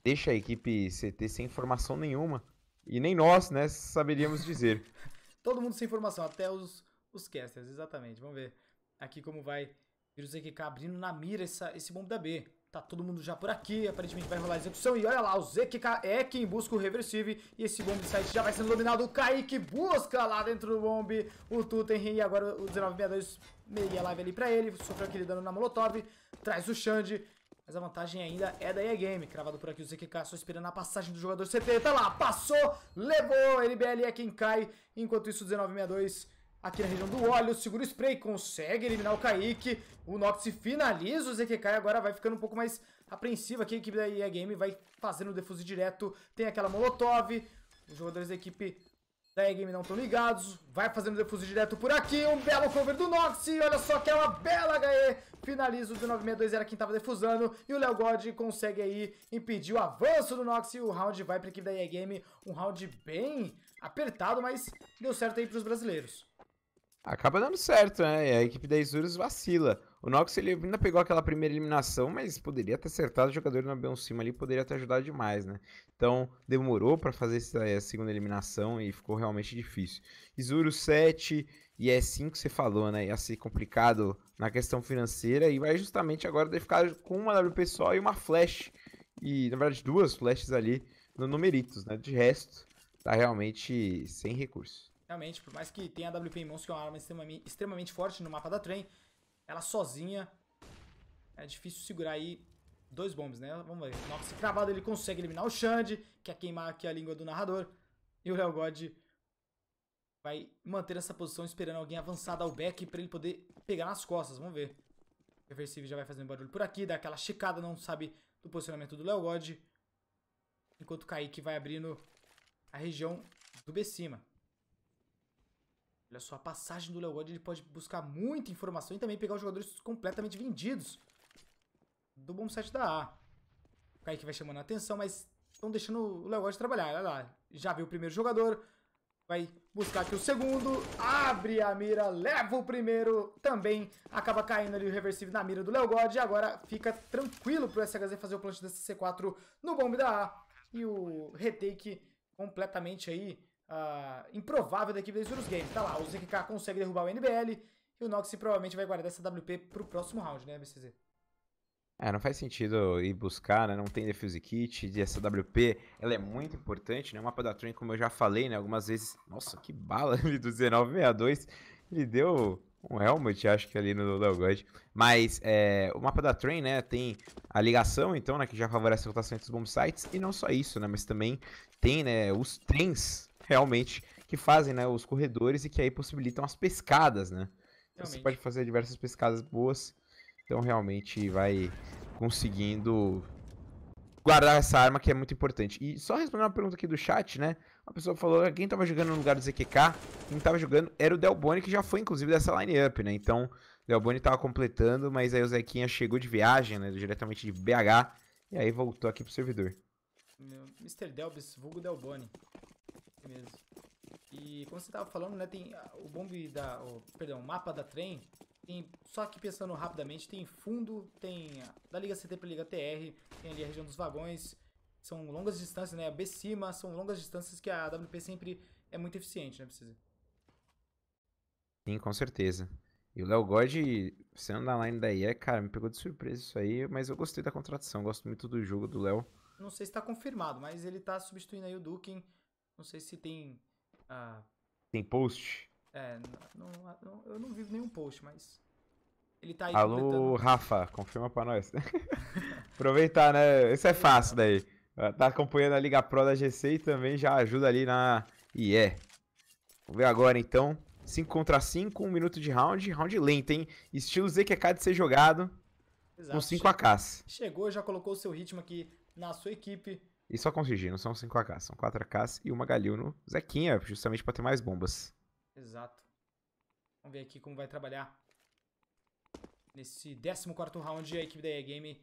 deixa a equipe CT sem informação nenhuma e nem nós, né, saberíamos dizer. Todo mundo sem informação, até os os casters, exatamente. Vamos ver aqui como vai Virus EQK abrindo na mira essa, esse bombo da B. Tá todo mundo já por aqui, aparentemente vai rolar a execução. E olha lá, o ZQK é quem busca o Reversive E esse bomb site já vai sendo dominado. O Kaique busca lá dentro do bomb o Tuttenheim. E agora o 1962 meia live ali pra ele. Sofreu aquele dano na Molotov. Traz o Xande. Mas a vantagem ainda é da EA Game. Cravado por aqui o ZQK, só esperando a passagem do jogador CT. Tá lá, passou, levou. NBL é quem cai. Enquanto isso, o 1962 aqui na região do óleo, segura o spray, consegue eliminar o Kaique, o Nox finaliza o ZQK e agora vai ficando um pouco mais apreensivo aqui, a equipe da EA Game vai fazendo o defuso direto, tem aquela Molotov, os jogadores da equipe da EA Game não estão ligados, vai fazendo o defuso direto por aqui, um belo cover do Nox, e olha só que é uma bela HE, finaliza o 1962, era quem estava defusando, e o Léo God consegue aí impedir o avanço do Nox, e o round vai para a equipe da EA Game, um round bem apertado, mas deu certo aí para os brasileiros. Acaba dando certo, né? A equipe da Isurus vacila. O Nox ele ainda pegou aquela primeira eliminação, mas poderia ter acertado o jogador na Beon Cima ali, poderia ter ajudado demais, né? Então demorou para fazer essa eh, segunda eliminação e ficou realmente difícil. Isurus 7 e é assim E5 você falou, né? Ia ser complicado na questão financeira e vai justamente agora de ficar com uma WP só e uma flash. E na verdade duas flashes ali no numeritos, né? De resto, tá realmente sem recurso. Realmente, por mais que tenha a WP Mons, que é uma arma extremamente, extremamente forte no mapa da Trem, ela sozinha é difícil segurar aí dois bombes, né? Vamos ver. Nox cravado, ele consegue eliminar o Xande, que é queimar aqui a língua do narrador. E o Léo God vai manter essa posição esperando alguém avançar dar o back pra ele poder pegar nas costas. Vamos ver. O reversível já vai fazendo barulho por aqui, dá aquela chicada, não sabe do posicionamento do Léo God. Enquanto o Kaique vai abrindo a região do Becima. Olha só, a passagem do Leo God, ele pode buscar muita informação e também pegar os jogadores completamente vendidos do bom set da A. O Kaique vai chamando a atenção, mas estão deixando o Leo God trabalhar. Olha lá, já veio o primeiro jogador, vai buscar aqui o segundo, abre a mira, leva o primeiro também, acaba caindo ali o reversível na mira do Leo God e agora fica tranquilo pro SHZ fazer o plant desse C4 no bombe da A. E o retake completamente aí ah, improvável da equipe da Isurus Games. Tá lá, o ZK consegue derrubar o NBL e o Noxy provavelmente vai guardar essa WP pro próximo round, né, BCZ? É, não faz sentido ir buscar, né? Não tem defuse kit, e essa WP, ela é muito importante, né? O mapa da Train, como eu já falei, né? Algumas vezes... Nossa, que bala ali do 1962. Ele deu um helmet, acho que ali no Léo God. Mas é, o mapa da Train, né, tem a ligação, então, né, que já favorece a rotação entre os bombsites. sites. E não só isso, né, mas também tem, né, os trens realmente que fazem, né, os corredores e que aí possibilitam as pescadas, né? Então, você pode fazer diversas pescadas boas. Então realmente vai conseguindo guardar essa arma que é muito importante. E só respondendo uma pergunta aqui do chat, né? Uma pessoa falou que quem tava jogando no lugar do ZQK, quem tava jogando era o Delboni, que já foi inclusive dessa line-up, né? Então, o Delboni tava completando, mas aí o Zequinha chegou de viagem, né? Diretamente de BH, e aí voltou aqui pro servidor. Mr. Delbis, vulgo Delboni mesmo. E como você estava falando, né, tem o bombe da, o, perdão, o mapa da trem, tem, só que pensando rapidamente, tem fundo, tem da Liga CT para Liga TR, tem ali a região dos vagões, são longas distâncias, né, a B cima, são longas distâncias que a WP sempre é muito eficiente, né, precisa. Sim, com certeza. E o Léo God, sendo da line daí é cara, me pegou de surpresa isso aí, mas eu gostei da contratação, gosto muito do jogo do Léo. Não sei se está confirmado, mas ele está substituindo aí o Duken não sei se tem. Ah, tem post? É, não, não, eu não vivo nenhum post, mas. Ele tá aí Alô, Rafa, confirma pra nós. Aproveitar, né? Isso é fácil daí. Ah, tá acompanhando a Liga Pro da GC e também já ajuda ali na IE. Yeah. Vamos ver agora então. 5 contra 5, 1 um minuto de round. Round lento, hein? Estilo ZQK de ser jogado. Exato. Com 5 AKs. Chegou, já colocou o seu ritmo aqui na sua equipe. E só consegui, não são 5 AK, são 4 AKs e uma Galil no Zequinha, justamente pra ter mais bombas. Exato. Vamos ver aqui como vai trabalhar. Nesse 14 round, a equipe da EA Game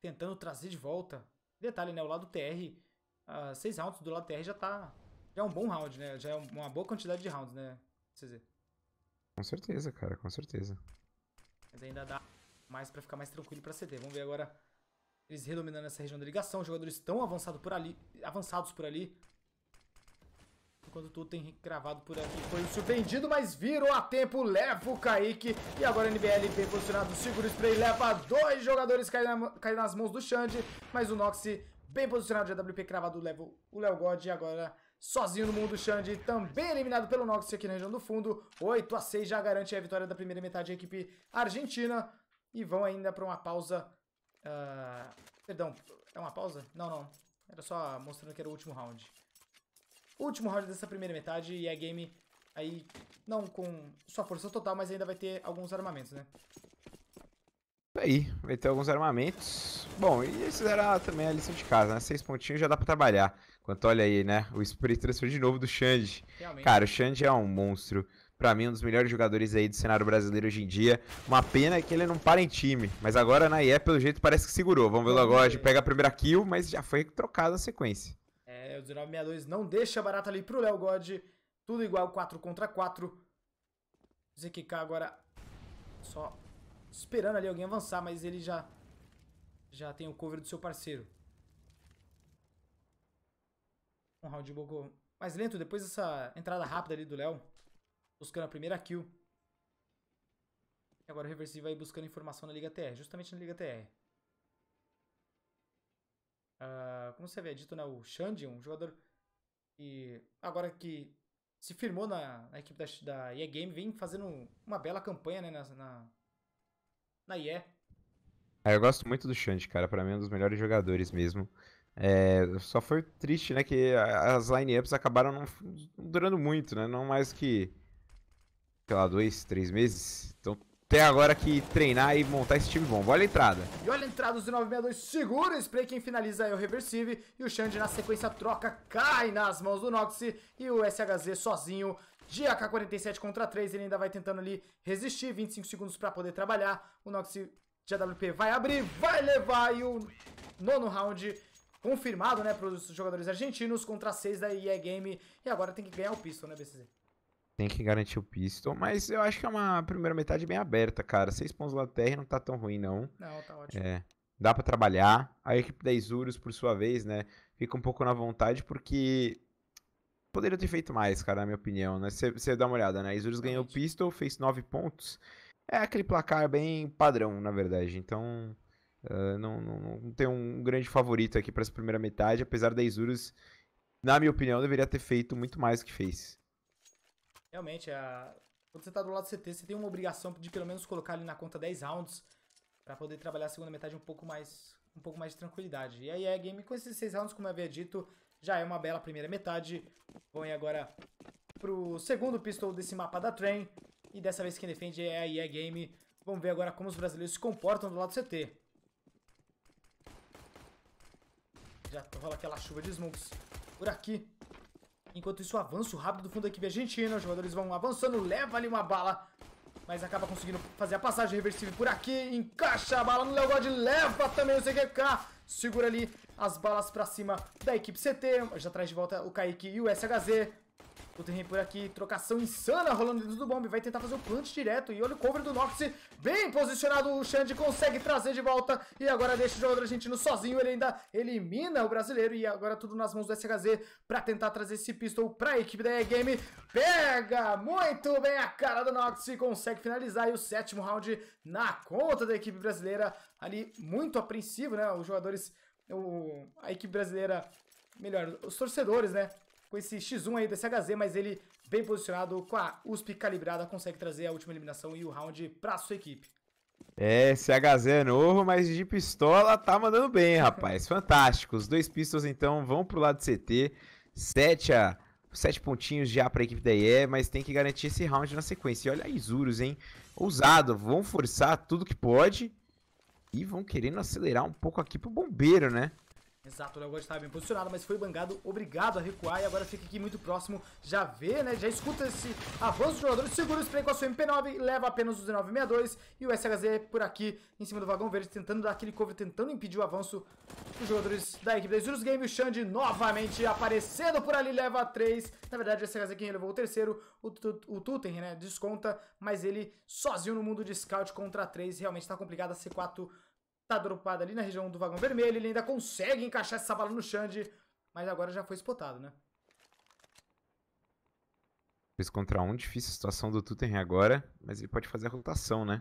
tentando trazer de volta. Detalhe, né? O lado TR, 6 uh, rounds do lado TR já tá... Já é um bom round, né? Já é uma boa quantidade de rounds, né, CZ? Com certeza, cara, com certeza. Mas ainda dá mais pra ficar mais tranquilo pra CD. Vamos ver agora eles redominando essa região da ligação. Os jogadores estão avançado por ali, avançados por ali. Enquanto tudo tem gravado por aqui. Foi surpreendido, mas virou a tempo. Leva o Kaique. E agora a NBL bem posicionado. Segura o spray. Leva dois jogadores caindo na, cai nas mãos do Xande. Mas o Noxy bem posicionado. GWP cravado. Leva o Léo God. E agora sozinho no mundo, Xande, também eliminado pelo Nox aqui na região do fundo. 8 a 6 já garante a vitória da primeira metade da equipe argentina. E vão ainda para uma pausa Uh, perdão, é uma pausa? Não, não. Era só mostrando que era o último round. Último round dessa primeira metade e a game aí não com sua força total, mas ainda vai ter alguns armamentos, né? Aí, vai ter alguns armamentos. Bom, e esses era também a lição de casa, né? Seis pontinhos já dá pra trabalhar. Quanto olha aí, né? O Spirit transferiu de novo do Xande. Realmente. Cara, o Xande é um monstro para mim um dos melhores jogadores aí do cenário brasileiro hoje em dia. Uma pena que ele não para em time, mas agora na IE pelo jeito parece que segurou. Vamos ver logo, a gente pega a primeira kill, mas já foi trocado a sequência. É, o 1962 não deixa barato ali pro Léo God, tudo igual 4 contra 4. ZQK agora só esperando ali alguém avançar, mas ele já já tem o cover do seu parceiro. Um round bugou mais lento depois dessa entrada rápida ali do Léo buscando a primeira kill. E agora o Reversivo vai buscando informação na Liga TR, justamente na Liga TR. Uh, ah, como você havia é dito, né, o Xande, um jogador que agora que se firmou na, na equipe da, da EA Game, vem fazendo uma bela campanha né, na, na, na EA. Ah, eu gosto muito do Xande, cara. Pra mim é um dos melhores jogadores mesmo. É, só foi triste, né, que as lineups acabaram não, não durando muito, né? Não mais que sei lá, dois, três meses. Então até agora que treinar e montar esse time bom. Olha a entrada. E olha a entrada do 962, segura o spray, quem finaliza é o Reversive. E o Xande na sequência troca, cai nas mãos do nox E o SHZ sozinho de AK-47 contra 3, ele ainda vai tentando ali resistir. 25 segundos para poder trabalhar. O nox de AWP vai abrir, vai levar. E o nono round confirmado, né, para os jogadores argentinos contra 6 da EA Game. E agora tem que ganhar o pistol, né, BCZ? Tem que garantir o pistol. Mas eu acho que é uma primeira metade bem aberta, cara. Seis pontos lá terra não tá tão ruim, não. Não, tá é, ótimo. É, dá para trabalhar. A equipe da Isurus, por sua vez, né? Fica um pouco na vontade, porque poderia ter feito mais, cara, na minha opinião, né? Você dá uma olhada, né? Isurus ganhou o Pistol, fez nove pontos. É aquele placar bem padrão, na verdade. Então, uh, não, não, não, tem um grande favorito aqui para essa primeira metade, apesar da Isurus, na minha opinião, deveria ter feito muito mais do que fez. Realmente, é a... quando você tá do lado do CT, você tem uma obrigação de pelo menos colocar ali na conta 10 rounds para poder trabalhar a segunda metade um pouco mais um pouco mais de tranquilidade. E aí a é game com esses 6 rounds, como eu havia dito, já é uma bela primeira metade. Vão ir agora pro segundo pistol desse mapa da Train. E dessa vez quem defende é a EA Game. Vamos ver agora como os brasileiros se comportam do lado do CT. Já rola aquela chuva de smokes por aqui. Enquanto isso, avanço rápido do fundo da equipe argentina. Os jogadores vão avançando, leva ali uma bala. Mas acaba conseguindo fazer a passagem reversível por aqui. Encaixa a bala no Léo God, leva também o CQK. Segura ali as balas pra cima da equipe CT. Já traz de volta o Kaique e o SHZ. O terreno por aqui, trocação insana rolando dentro do bomb. Vai tentar fazer o plant direto. E olha o cover do Nox. Bem posicionado, o Xande consegue trazer de volta. E agora deixa o jogador argentino sozinho. Ele ainda elimina o brasileiro. E agora tudo nas mãos do SHZ para tentar trazer esse pistol para a equipe da E-Game. Pega muito bem a cara do Nox e consegue finalizar. E o sétimo round na conta da equipe brasileira. Ali muito apreensivo, né? Os jogadores... O, a equipe brasileira melhor, os torcedores, né? com esse X1 aí desse CHZ, mas ele bem posicionado com a USP calibrada, consegue trazer a última eliminação e o round pra sua equipe. É, CHZ é novo, mas de pistola tá mandando bem, rapaz. Fantástico. Os dois pistols, então, vão pro lado CT. sete a... pontinhos já para a equipe da IE, mas tem que garantir esse round na sequência. E olha a Isurus, hein? Ousado, vão forçar tudo que pode e vão querendo acelerar um pouco aqui pro Bombeiro, né? Exato, o Leogod estava bem posicionado, mas foi bangado. Obrigado a recuar e agora fica aqui muito próximo. Já vê, né? Já escuta esse avanço do jogador. Segura o spray com a sua MP9, leva apenas os 1962. E o SHZ por aqui em cima do vagão verde, tentando dar aquele cover, tentando impedir o avanço dos jogadores da equipe da Isurus Game. O Xande novamente aparecendo por ali, leva 3. Na verdade, o SHZ quem levou o terceiro, o, Tut o né? Desconta, mas ele sozinho no mundo de scout contra 3. Realmente está complicado a C4 Tá dropado ali na região do vagão vermelho. Ele ainda consegue encaixar essa bala no Xande. Mas agora já foi spotado, né? Fez contra um. Difícil a situação do Tutem agora. Mas ele pode fazer a rotação, né?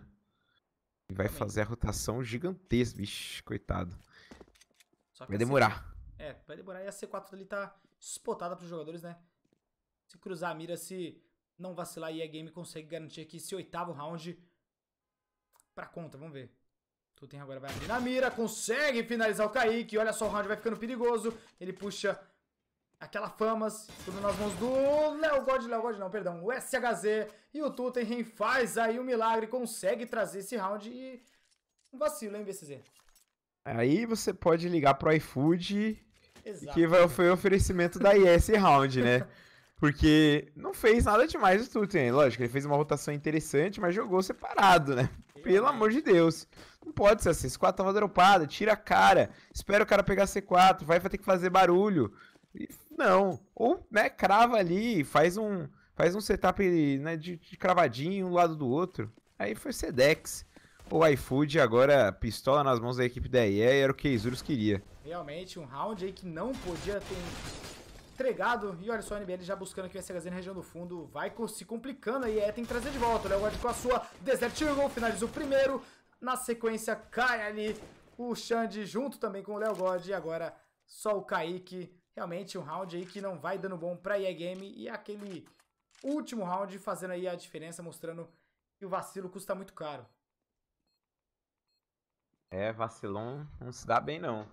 Ele vai fazer a rotação gigantesca. Vixe, coitado. vai demorar. C... É, vai demorar. E a C4 ali tá spotada pros jogadores, né? Se cruzar a mira, se não vacilar, e a game consegue garantir aqui esse oitavo round pra conta. Vamos ver. Tuten agora vai abrir na mira, consegue finalizar o Kaique. Olha só, o round vai ficando perigoso. Ele puxa aquela Famas, tudo nas mãos do Léo God, Léo God não, perdão, o SHZ. E o Tottenham faz aí o um milagre, consegue trazer esse round e um vacilo, hein, BCZ? Aí você pode ligar pro iFood, Exato. que foi o oferecimento da IS Round, né? Porque não fez nada demais o Stutzen. Lógico, ele fez uma rotação interessante, mas jogou separado, né? Pelo amor de Deus. Não pode ser assim. C4 tava dropado, tira a cara. Espera o cara pegar C4, vai, vai ter que fazer barulho. Não. Ou, né, crava ali, faz um, faz um setup né, de, de cravadinho um lado do outro. Aí foi Sedex. O iFood agora pistola nas mãos da equipe da EA era o que Isurus queria. Realmente um round aí que não podia ter entregado. E olha só, a NBL já buscando aqui o SHZ na região do fundo. Vai se complicando aí. É, tem que trazer de volta. O Léo com a sua. Desert Eagle finaliza o primeiro. Na sequência, cai ali o Xande junto também com o Léo God. E agora só o Kaique. Realmente um round aí que não vai dando bom pra EA Game. E aquele último round fazendo aí a diferença, mostrando que o vacilo custa muito caro. É, vacilão não se dá bem não.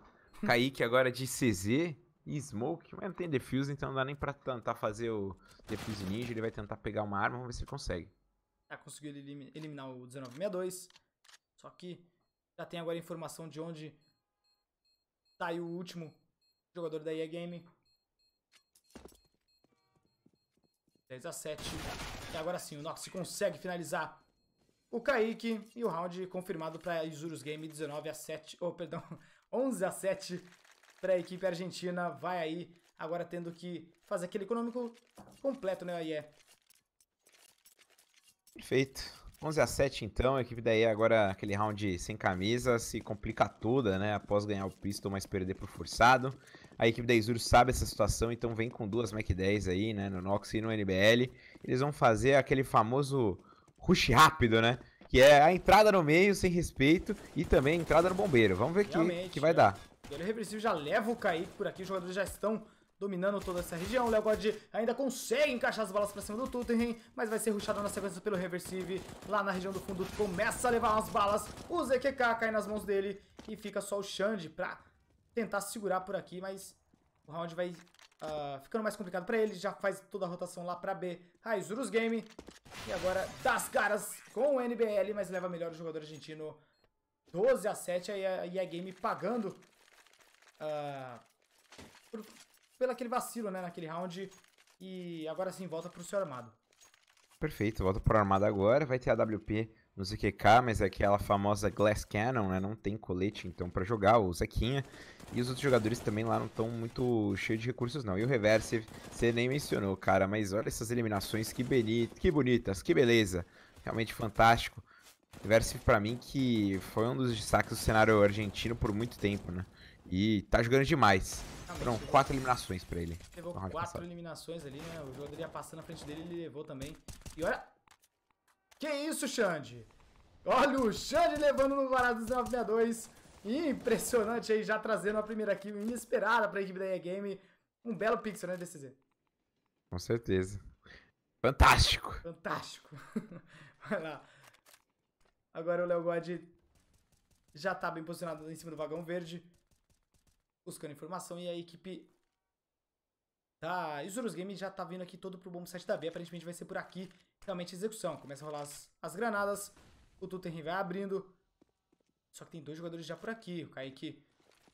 Kaique agora de CZ e Smoke, mas não tem defuse, então não dá nem pra tentar fazer o defuse ninja. Ele vai tentar pegar uma arma, vamos ver se ele consegue. Já ah, conseguiu eliminar o 1962. Só que já tem agora a informação de onde saiu tá o último jogador da EA Game. 10 a 7. E agora sim, o Nox consegue finalizar o Kaique. E o round confirmado para Isurus Game 19 a 7. Oh, perdão, 11 a 7 para a equipe argentina. Vai aí, agora tendo que fazer aquele econômico completo, né, IE? Perfeito. 11 a 7 então, a equipe da EA agora aquele round sem camisa, se complica toda, né, após ganhar o pistol, mas perder pro forçado. A equipe da Izuru sabe essa situação, então vem com duas Mac 10 aí, né, no Nox e no NBL. Eles vão fazer aquele famoso rush rápido, né, que é a entrada no meio sem respeito e também a entrada no bombeiro. Vamos ver o que, que vai dar. Né? ele reversível já leva o Kaique por aqui. Os jogadores já estão dominando toda essa região. O Léo God ainda consegue encaixar as balas pra cima do Tuttenham, mas vai ser ruxado na sequência pelo reversível. Lá na região do fundo começa a levar as balas. O ZQK cai nas mãos dele e fica só o Xande pra tentar segurar por aqui, mas o round vai uh, ficando mais complicado pra ele. Já faz toda a rotação lá pra B. Raizurus Game. E agora das caras com o NBL, mas leva melhor o jogador argentino. 12 a 7, aí é, a EA é Game pagando Uh, por, pelo aquele vacilo, né, naquele round. E agora sim, volta pro seu armado. Perfeito, volta pro armado agora. Vai ter a WP no ZQK, mas é aquela famosa Glass Cannon, né? Não tem colete, então, para jogar, o Zequinha. E os outros jogadores também lá não estão muito cheios de recursos, não. E o Reverse, você nem mencionou, cara, mas olha essas eliminações, que, bonito, que bonitas, que beleza. Realmente fantástico. Reverse, para mim, que foi um dos destaques do cenário argentino por muito tempo, né? E tá jogando demais. Realmente, Foram quatro eliminações pra ele. Levou quatro eliminações ali, né? O jogador ia passando na frente dele, ele levou também. E olha... Que isso, Xande? Olha o Xande levando no varado 19 2. Impressionante aí, já trazendo a primeira kill inesperada pra equipe da EA Game. Um belo pixel, né, DCZ? Com certeza. Fantástico. Fantástico. Vai lá. Agora o Léo God já tá bem posicionado em cima do vagão verde buscando informação e a equipe da Isurus Game já tá vindo aqui todo pro bombo 7 da B. Aparentemente vai ser por aqui realmente execução. Começa a rolar as, as granadas, o Tuttenrin vai abrindo. Só que tem dois jogadores já por aqui. O Kaique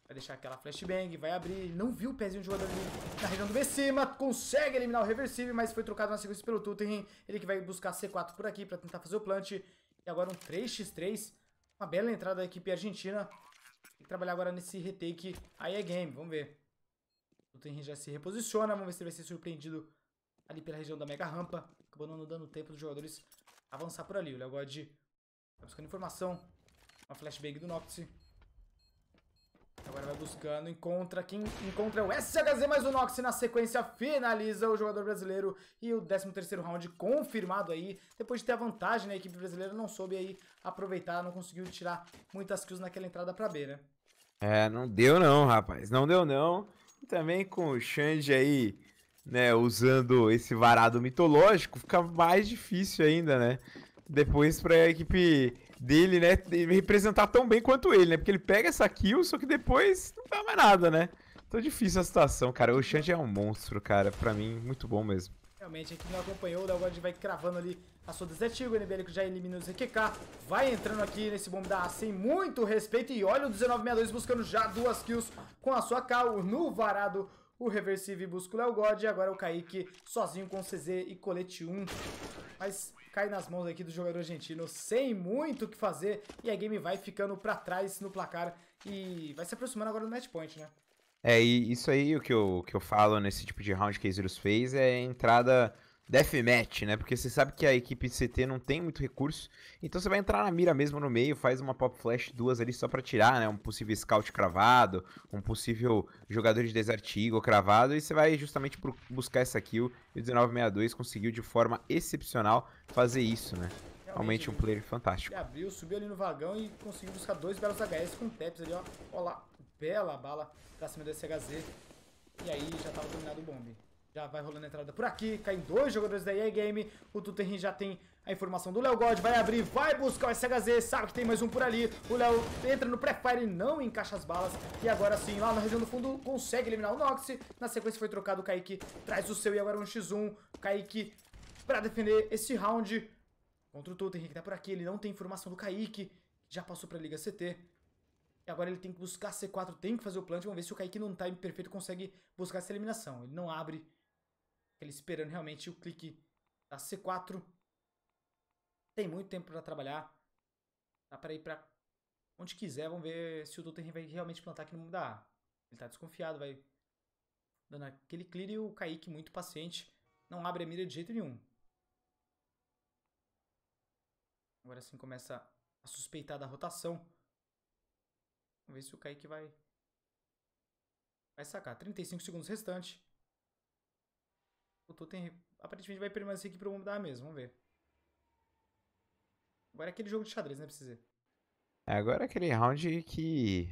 vai deixar aquela flashbang, vai abrir. Não viu o pezinho do jogador ali na região do cima. Consegue eliminar o reversível, mas foi trocado na sequência pelo Tuttenrin. Ele que vai buscar C4 por aqui pra tentar fazer o plant. E agora um 3x3. Uma bela entrada da equipe argentina trabalhar agora nesse retake. Aí é game, vamos ver. O Tenrin já se reposiciona, vamos ver se ele vai ser surpreendido ali pela região da mega rampa. Acabou não dando tempo dos jogadores avançar por ali. O Léo God vai tá buscando informação. Uma flashbang do Nox Agora vai buscando, encontra quem encontra é o SHZ mais o Nox na sequência finaliza o jogador brasileiro e o 13º round confirmado aí, depois de ter a vantagem, né, a equipe brasileira não soube aí aproveitar, não conseguiu tirar muitas kills naquela entrada pra B, né? É, não deu não, rapaz. Não deu não. E também com o Xande aí, né, usando esse varado mitológico, fica mais difícil ainda, né? Depois pra equipe dele, né, representar tão bem quanto ele, né? Porque ele pega essa kill, só que depois não dá mais nada, né? Tão difícil a situação, cara. O Xande é um monstro, cara. Pra mim, muito bom mesmo. Realmente, aqui não acompanhou, o Dalgod vai cravando ali Passou desativo, o NBL já elimina o ZQK. Vai entrando aqui nesse bomb da A sem muito respeito. E olha o 1962 buscando já duas kills com a sua K. O Nu varado, o reversível busca o Léo God. E agora o Kaique sozinho com CZ e colete 1. Mas cai nas mãos aqui do jogador argentino sem muito o que fazer. E a game vai ficando pra trás no placar. E vai se aproximando agora do match point, né? É, e isso aí o que eu, que eu falo nesse tipo de round que a Isurus fez é a entrada deathmatch, né? Porque você sabe que a equipe CT não tem muito recurso, então você vai entrar na mira mesmo no meio, faz uma pop flash duas ali só para tirar, né? Um possível scout cravado, um possível jogador de Desert Eagle cravado, e você vai justamente buscar essa kill, e o 1962 conseguiu de forma excepcional fazer isso, né? Realmente um player fantástico. Ele abriu, subiu ali no vagão e conseguiu buscar dois belos HS com taps ali, ó. Olha lá, bela bala pra cima do SHZ. E aí já tava dominado o bombe. Já vai rolando a entrada por aqui, caem dois jogadores da EA Game. O Tutenrin já tem a informação do Léo God, vai abrir, vai buscar o SHZ, sabe que tem mais um por ali. O Léo entra no pré-fire, não encaixa as balas. E agora sim, lá na região do fundo, consegue eliminar o Nox. Na sequência foi trocado o Kaique, traz o seu e agora um x1. Kaique para defender esse round contra o Tutenrin que tá por aqui. Ele não tem informação do Kaique, já passou pra Liga CT. E agora ele tem que buscar C4, tem que fazer o plant. Vamos ver se o Kaique num time perfeito consegue buscar essa eliminação. Ele não abre ele esperando realmente o clique da C4. Tem muito tempo para trabalhar. Dá para ir para onde quiser. Vamos ver se o Dutton vai realmente plantar aqui no mundo da A. Ele tá desconfiado, vai dando aquele clear e o Kaique muito paciente. Não abre a mira de jeito nenhum. Agora sim começa a suspeitar da rotação. Vamos ver se o Kaique vai... Vai sacar. 35 segundos restante. O Totem aparentemente vai permanecer aqui pra eu mudar mesmo, vamos ver. Agora é aquele jogo de xadrez, né, precisa? É, agora é aquele round que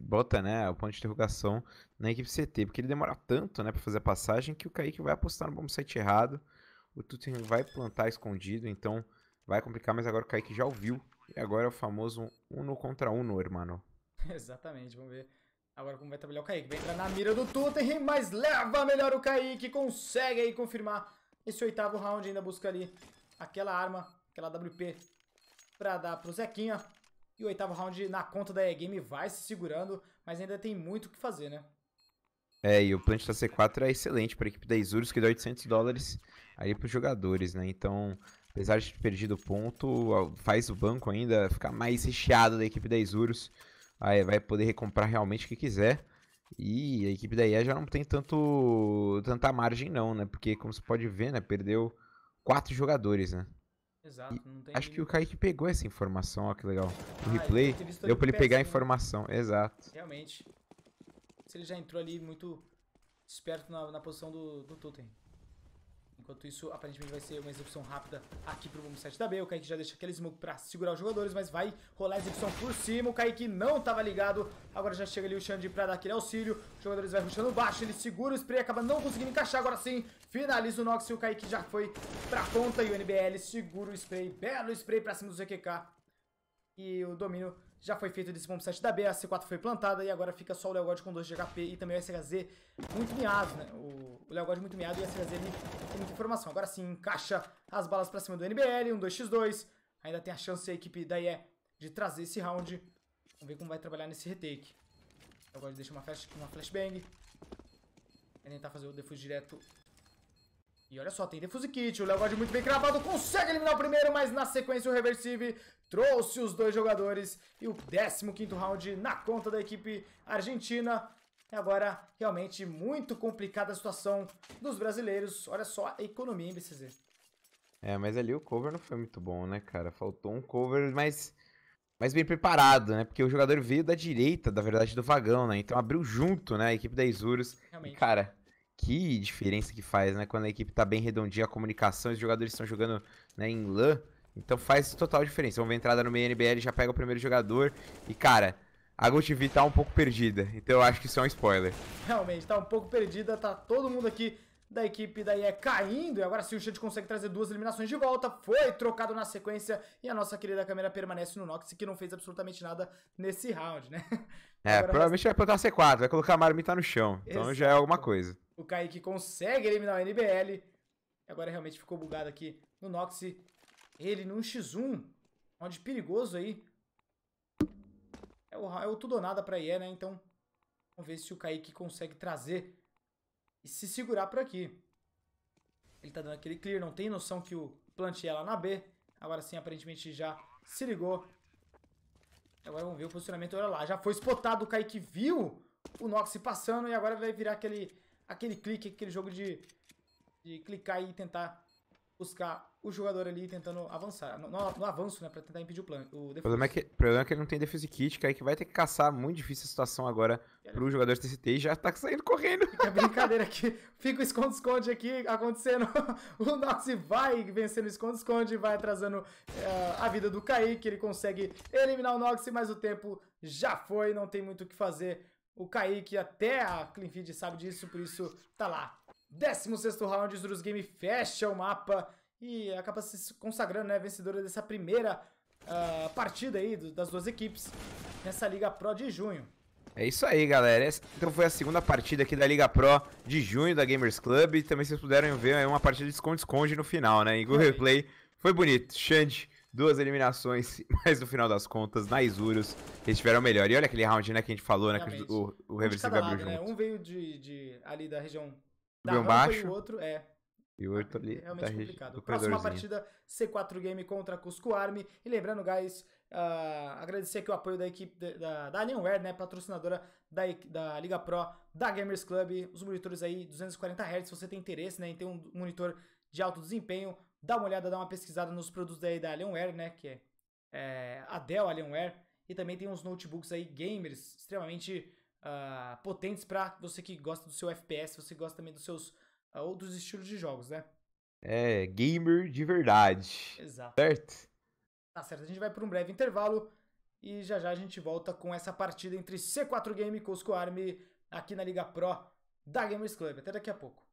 bota, né, o ponto de interrogação na equipe CT, porque ele demora tanto, né, pra fazer a passagem que o Kaique vai apostar no bom site errado, o Tutin vai plantar escondido, então vai complicar, mas agora o Kaique já ouviu, e agora é o famoso uno contra uno, hermano. Exatamente, vamos ver. Agora como vai trabalhar o Kaique. Vai entrar na mira do Tottenham, mas leva melhor o Kaique. Consegue aí confirmar esse oitavo round. Ainda busca ali aquela arma, aquela WP pra dar pro Zequinha. E o oitavo round na conta da E-Game vai se segurando, mas ainda tem muito o que fazer, né? É, e o plant da C4 é excelente para a equipe da Isurus, que dá 800 dólares aí para os jogadores, né? Então, apesar de ter perdido o ponto, faz o banco ainda ficar mais recheado da equipe da Isurus aí vai poder recomprar realmente o que quiser. E a equipe da EA já não tem tanto tanta margem não, né? Porque como você pode ver, né, perdeu quatro jogadores, né? Exato, Acho que o Kaique pegou essa informação, ó que legal. O ah, replay deu pra ele pegar a né? informação, né? exato. Realmente. Se ele já entrou ali muito esperto na, na posição do, do Totem. Enquanto isso, aparentemente vai ser uma execução rápida aqui pro bomb 7 da B. O Kaique já deixa aquele smoke pra segurar os jogadores, mas vai rolar a execução por cima. O Kaique não tava ligado. Agora já chega ali o Xande pra dar aquele auxílio. Os jogadores vai rushando baixo, ele segura o spray, acaba não conseguindo encaixar. Agora sim, finaliza o Nox e o Kaique já foi pra conta. E o NBL segura o spray, belo spray pra cima do ZQK. E o domínio já foi feito desse bomb set da B, a C4 foi plantada e agora fica só o Léo God com 2 de HP e também o SHZ muito miado, né? O, o God muito miado e o SHZ ele tem muita informação. Agora sim, encaixa as balas pra cima do NBL, um 2x2. Ainda tem a chance a equipe da IE de trazer esse round. Vamos ver como vai trabalhar nesse retake. Léo God deixa uma, flash, uma flashbang. Vai tentar fazer o defuse direto e olha só, tem Defuse Kit, o Léo God muito bem cravado, consegue eliminar o primeiro, mas na sequência o Reversive trouxe os dois jogadores e o 15º round na conta da equipe argentina. E agora, realmente, muito complicada a situação dos brasileiros. Olha só a economia em BCZ. É, mas ali o cover não foi muito bom, né, cara? Faltou um cover mais, mais bem preparado, né? Porque o jogador veio da direita, da verdade, do vagão, né? Então abriu junto, né? A equipe da Isurus. Realmente. E, cara que diferença que faz, né? Quando a equipe tá bem redondinha, a comunicação, os jogadores estão jogando né, em LAN. Então faz total diferença. Vamos ver a entrada no meio NBL, já pega o primeiro jogador. E, cara, a GoTV tá um pouco perdida. Então eu acho que isso é um spoiler. Realmente, tá um pouco perdida. Tá todo mundo aqui da equipe daí é caindo. E agora sim o Chad consegue trazer duas eliminações de volta. Foi trocado na sequência. E a nossa querida câmera permanece no Nox, que não fez absolutamente nada nesse round, né? É, agora provavelmente vai... vai botar C4, vai colocar a marmita tá no chão. Então Exato. já é alguma coisa. O Kaique consegue eliminar o NBL. Agora realmente ficou bugado aqui no Noxy. Ele num X1. É Onde perigoso aí. É o, é o tudo ou nada pra IE, né? Então, vamos ver se o Kaique consegue trazer e se segurar por aqui. Ele tá dando aquele clear, não tem noção que o plant é lá na B. Agora sim, aparentemente já se ligou. Agora vamos ver o posicionamento, olha lá, já foi spotado, o Kaique viu o Nox passando e agora vai virar aquele aquele clique, aquele jogo de, de clicar e tentar buscar o jogador ali tentando avançar. No, no, avanço, né? Pra tentar impedir o plano. O, problema, é que, problema é que ele não tem defuse kit, que aí que vai ter que caçar muito difícil a situação agora pro jogador de TCT e já tá saindo correndo. Que é brincadeira aqui. Fica o esconde-esconde aqui acontecendo. o Nox vai vencendo o esconde-esconde, vai atrasando uh, a vida do Kaique. Ele consegue eliminar o Nox, mas o tempo já foi, não tem muito o que fazer o Kaique até a Cleanfeed sabe disso, por isso tá lá. 16 round, Zurus Game fecha o mapa e acaba se consagrando né, vencedora dessa primeira uh, partida aí das duas equipes nessa Liga Pro de junho. É isso aí, galera. Essa, então foi a segunda partida aqui da Liga Pro de junho da Gamers Club. E também vocês puderam ver, é uma partida de esconde-esconde no final, né? Em Google Replay. Foi bonito. Xande duas eliminações, mas no final das contas, na Isurus, eles tiveram melhor. E olha aquele round, né, que a gente falou, né, que o, o Reversível um abriu né? junto. Né? Um veio de, de, ali da região da rampa, baixo, e o outro é... E o outro ali é Realmente da complicado. Próxima partida, C4 Game contra Cusco Army. E lembrando, guys, Uh, agradecer aqui o apoio da equipe da, da, da Alienware, né, patrocinadora da, da Liga Pro, da Gamers Club, os monitores aí 240 Hz, se você tem interesse né, em ter um monitor de alto desempenho, dá uma olhada, dá uma pesquisada nos produtos aí da Alienware, né? Que é, é a Dell Alienware. E também tem uns notebooks aí gamers extremamente uh, potentes para você que gosta do seu FPS, você gosta também dos seus uh, outros estilos de jogos, né? É, gamer de verdade. Exato. Certo? Tá certo, a gente vai para um breve intervalo e já já a gente volta com essa partida entre C4 Game e Cusco Army aqui na Liga Pro da Gamers Club. Até daqui a pouco.